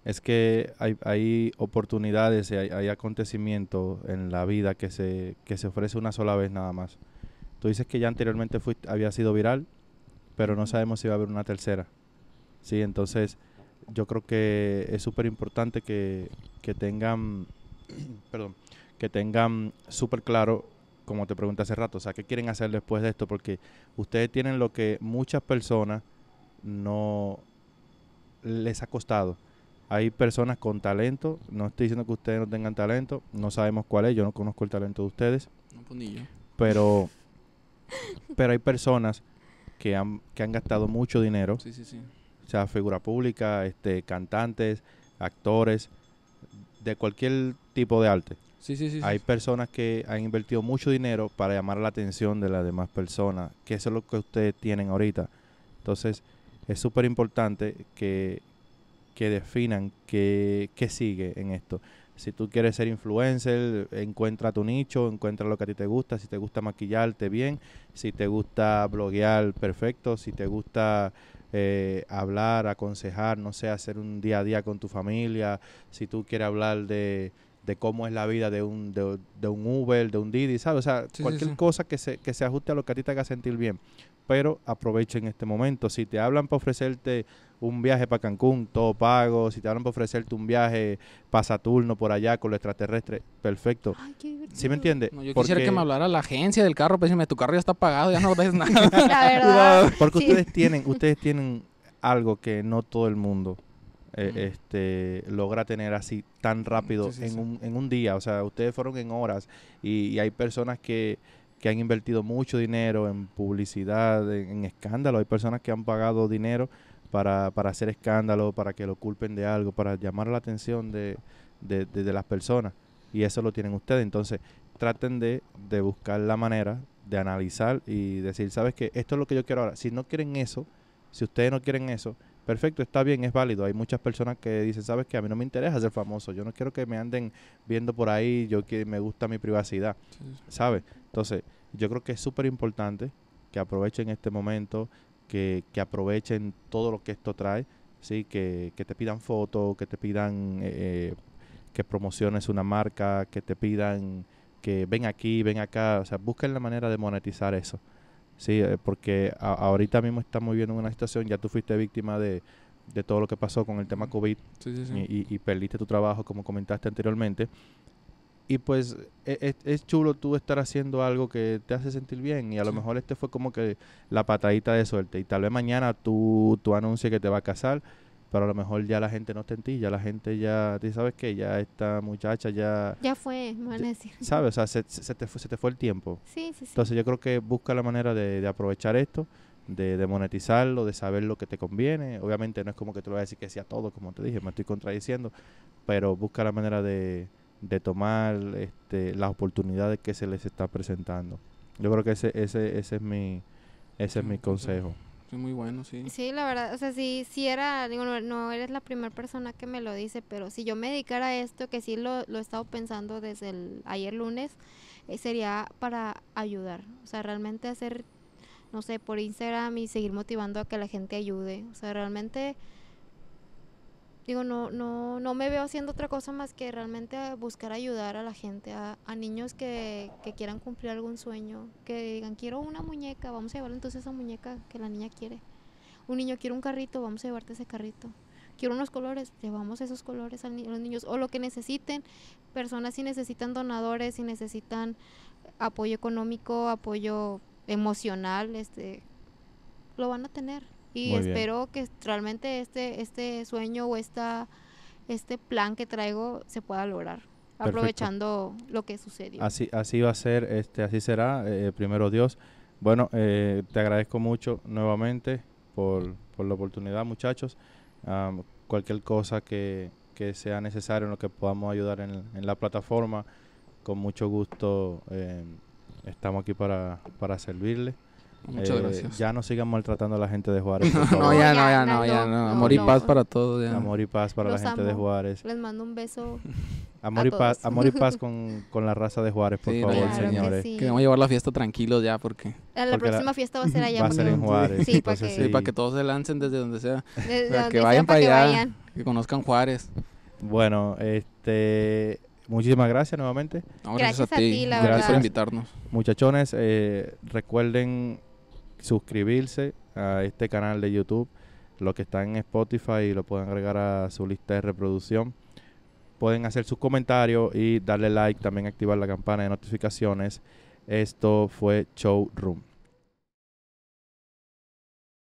A: es que hay, oportunidades, hay, hay, acontecimientos en la vida que se, que se ofrece una sola vez nada más. Tú dices que ya anteriormente fuiste, había sido viral, pero no sabemos si va a haber una tercera. Sí, entonces yo creo que es súper importante que, que, tengan, [CLEARS THROAT] perdón, que tengan súper claro, como te pregunté hace rato, o sea, ¿qué quieren hacer después de esto? Porque ustedes tienen lo que muchas personas no les ha costado hay personas con talento. No estoy diciendo que ustedes no tengan talento. No sabemos cuál es. Yo no conozco el talento de ustedes. No pues, Pero, [LAUGHS] pero hay personas que han, que han gastado mucho dinero. Sí, sí, sí. O sea, figura pública, este, cantantes, actores, de cualquier tipo de arte. Sí, sí, sí. Hay personas que han invertido mucho dinero para llamar la atención de las demás personas, que eso es lo que ustedes tienen ahorita. Entonces, es súper importante que que definan qué, sigue en esto. Si tú quieres ser influencer, encuentra tu nicho, encuentra lo que a ti te gusta. Si te gusta maquillarte bien, si te gusta bloguear, perfecto. Si te gusta eh, hablar, aconsejar, no sé, hacer un día a día con tu familia. Si tú quieres hablar de, de cómo es la vida de un, de, un Uber, de un Didi, ¿sabes? O sea, cualquier cosa que se, que se ajuste a lo que a ti te haga sentir bien pero aprovechen este momento. Si te hablan para ofrecerte un viaje para Cancún, todo pago. Si te hablan para ofrecerte un viaje Saturno, por allá con lo extraterrestre, perfecto. ¿Sí me entiende? yo quisiera que me
C: hablara la agencia del carro, pero pues, decirme, tu carro ya está pagado, ya no ves [LAUGHS] nada. [LAUGHS] Porque ustedes
A: tienen, ustedes tienen algo que no todo el mundo eh, este, logra tener así tan rápido en, un, día. O sea, ustedes fueron en horas y hay personas que que han invertido mucho dinero en publicidad, en, escándalo. Hay personas que han pagado dinero para, hacer escándalo, para que lo culpen de algo, para llamar la atención de, las personas. Y eso lo tienen ustedes. Entonces, traten de, de buscar la manera de analizar y decir, ¿sabes qué? Esto es lo que yo quiero ahora. Si no quieren eso, si ustedes no quieren eso, Perfecto, está bien, es válido. Hay muchas personas que dicen, sabes que a mí no me interesa ser famoso, yo no quiero que me anden viendo por ahí, yo que me gusta mi privacidad, ¿sabes? Entonces, yo creo que es súper importante que aprovechen este momento, que, que, aprovechen todo lo que esto trae, ¿sí? que, que te pidan fotos, que te pidan eh, eh, que promociones una marca, que te pidan que ven aquí, ven acá, o sea, busquen la manera de monetizar eso. Sí, eh, porque ahorita mismo estamos viviendo una situación, ya tú fuiste víctima de, de todo lo que pasó con el tema COVID Y, perdiste tu trabajo, como comentaste anteriormente. Y pues e, e, es, chulo tú estar haciendo algo que te hace sentir bien y a lo mejor este fue como que la patadita de suerte y tal vez mañana tú, tú anuncias que te va a casar pero a lo mejor ya la gente no está en ti, ya la gente ya, sabes qué? Ya esta muchacha ya...
B: Ya fue, [LAUGHS] ¿Sabes?
A: O sea, se, te fue, se te fue el tiempo. Sí, sí, sí. Entonces yo creo que busca la manera de, aprovechar esto, de, de, monetizarlo, de saber lo que te conviene. Obviamente no es como que te lo voy a decir que sea todo, como te dije, me estoy contradiciendo, pero busca la manera de, de tomar este, las oportunidades que se les está presentando. Yo creo que ese, ese, ese es mi, ese
C: es mi consejo muy bueno, sí.
B: Sí, la verdad, o sea, sí, si era, digo, no, eres la primera persona que me lo dice, pero si yo me dedicara a esto, que sí lo, lo he estado pensando desde el ayer lunes, eh, sería para ayudar, o sea, realmente hacer, no sé, por Instagram y seguir motivando a que la gente ayude, o sea, realmente digo, no, no, no me veo haciendo otra cosa más que realmente buscar ayudar a la gente, a, niños que, quieran cumplir algún sueño, que digan, quiero una muñeca, vamos a llevar entonces esa muñeca que la niña quiere. Un niño quiere un carrito, vamos a llevarte ese carrito. Quiero unos colores, llevamos esos colores a los niños o lo que necesiten. Personas si necesitan donadores, si necesitan apoyo económico, apoyo emocional, este, lo van a tener. Y espero que realmente este, este sueño o esta, este plan que traigo se pueda lograr. Aprovechando lo que sucedió. Así,
A: así va a ser, este, así será, eh, primero Dios. Bueno, eh, te agradezco mucho nuevamente por, la oportunidad, muchachos. cualquier cosa que, sea necesario en lo que podamos ayudar en, la plataforma, con mucho gusto eh, estamos aquí para, para servirle. Muchas eh, gracias. Ya no sigan maltratando a la gente de Juárez. no, ya no, ya no, ya Amor y paz para todos. Amor y paz para la gente de Juárez. Les mando un beso. [LAUGHS] Amor, y paz, amor y paz
C: con, la raza de Juárez, por favor, señores. Que, vamos Queremos llevar la fiesta tranquilos ya porque... La, próxima fiesta va a [LAUGHS] ser allá. Va a ser en Juárez. Sí, para, que, todos se lancen desde donde sea. para que vayan para allá, que, conozcan Juárez. Bueno, este... Muchísimas gracias nuevamente. gracias, a ti, gracias por invitarnos.
A: Muchachones, eh, recuerden suscribirse a este canal de YouTube. lo que está en Spotify y lo pueden agregar a su lista de reproducción. Pueden hacer sus comentarios y darle like, también activar la campana de notificaciones. Esto fue Showroom.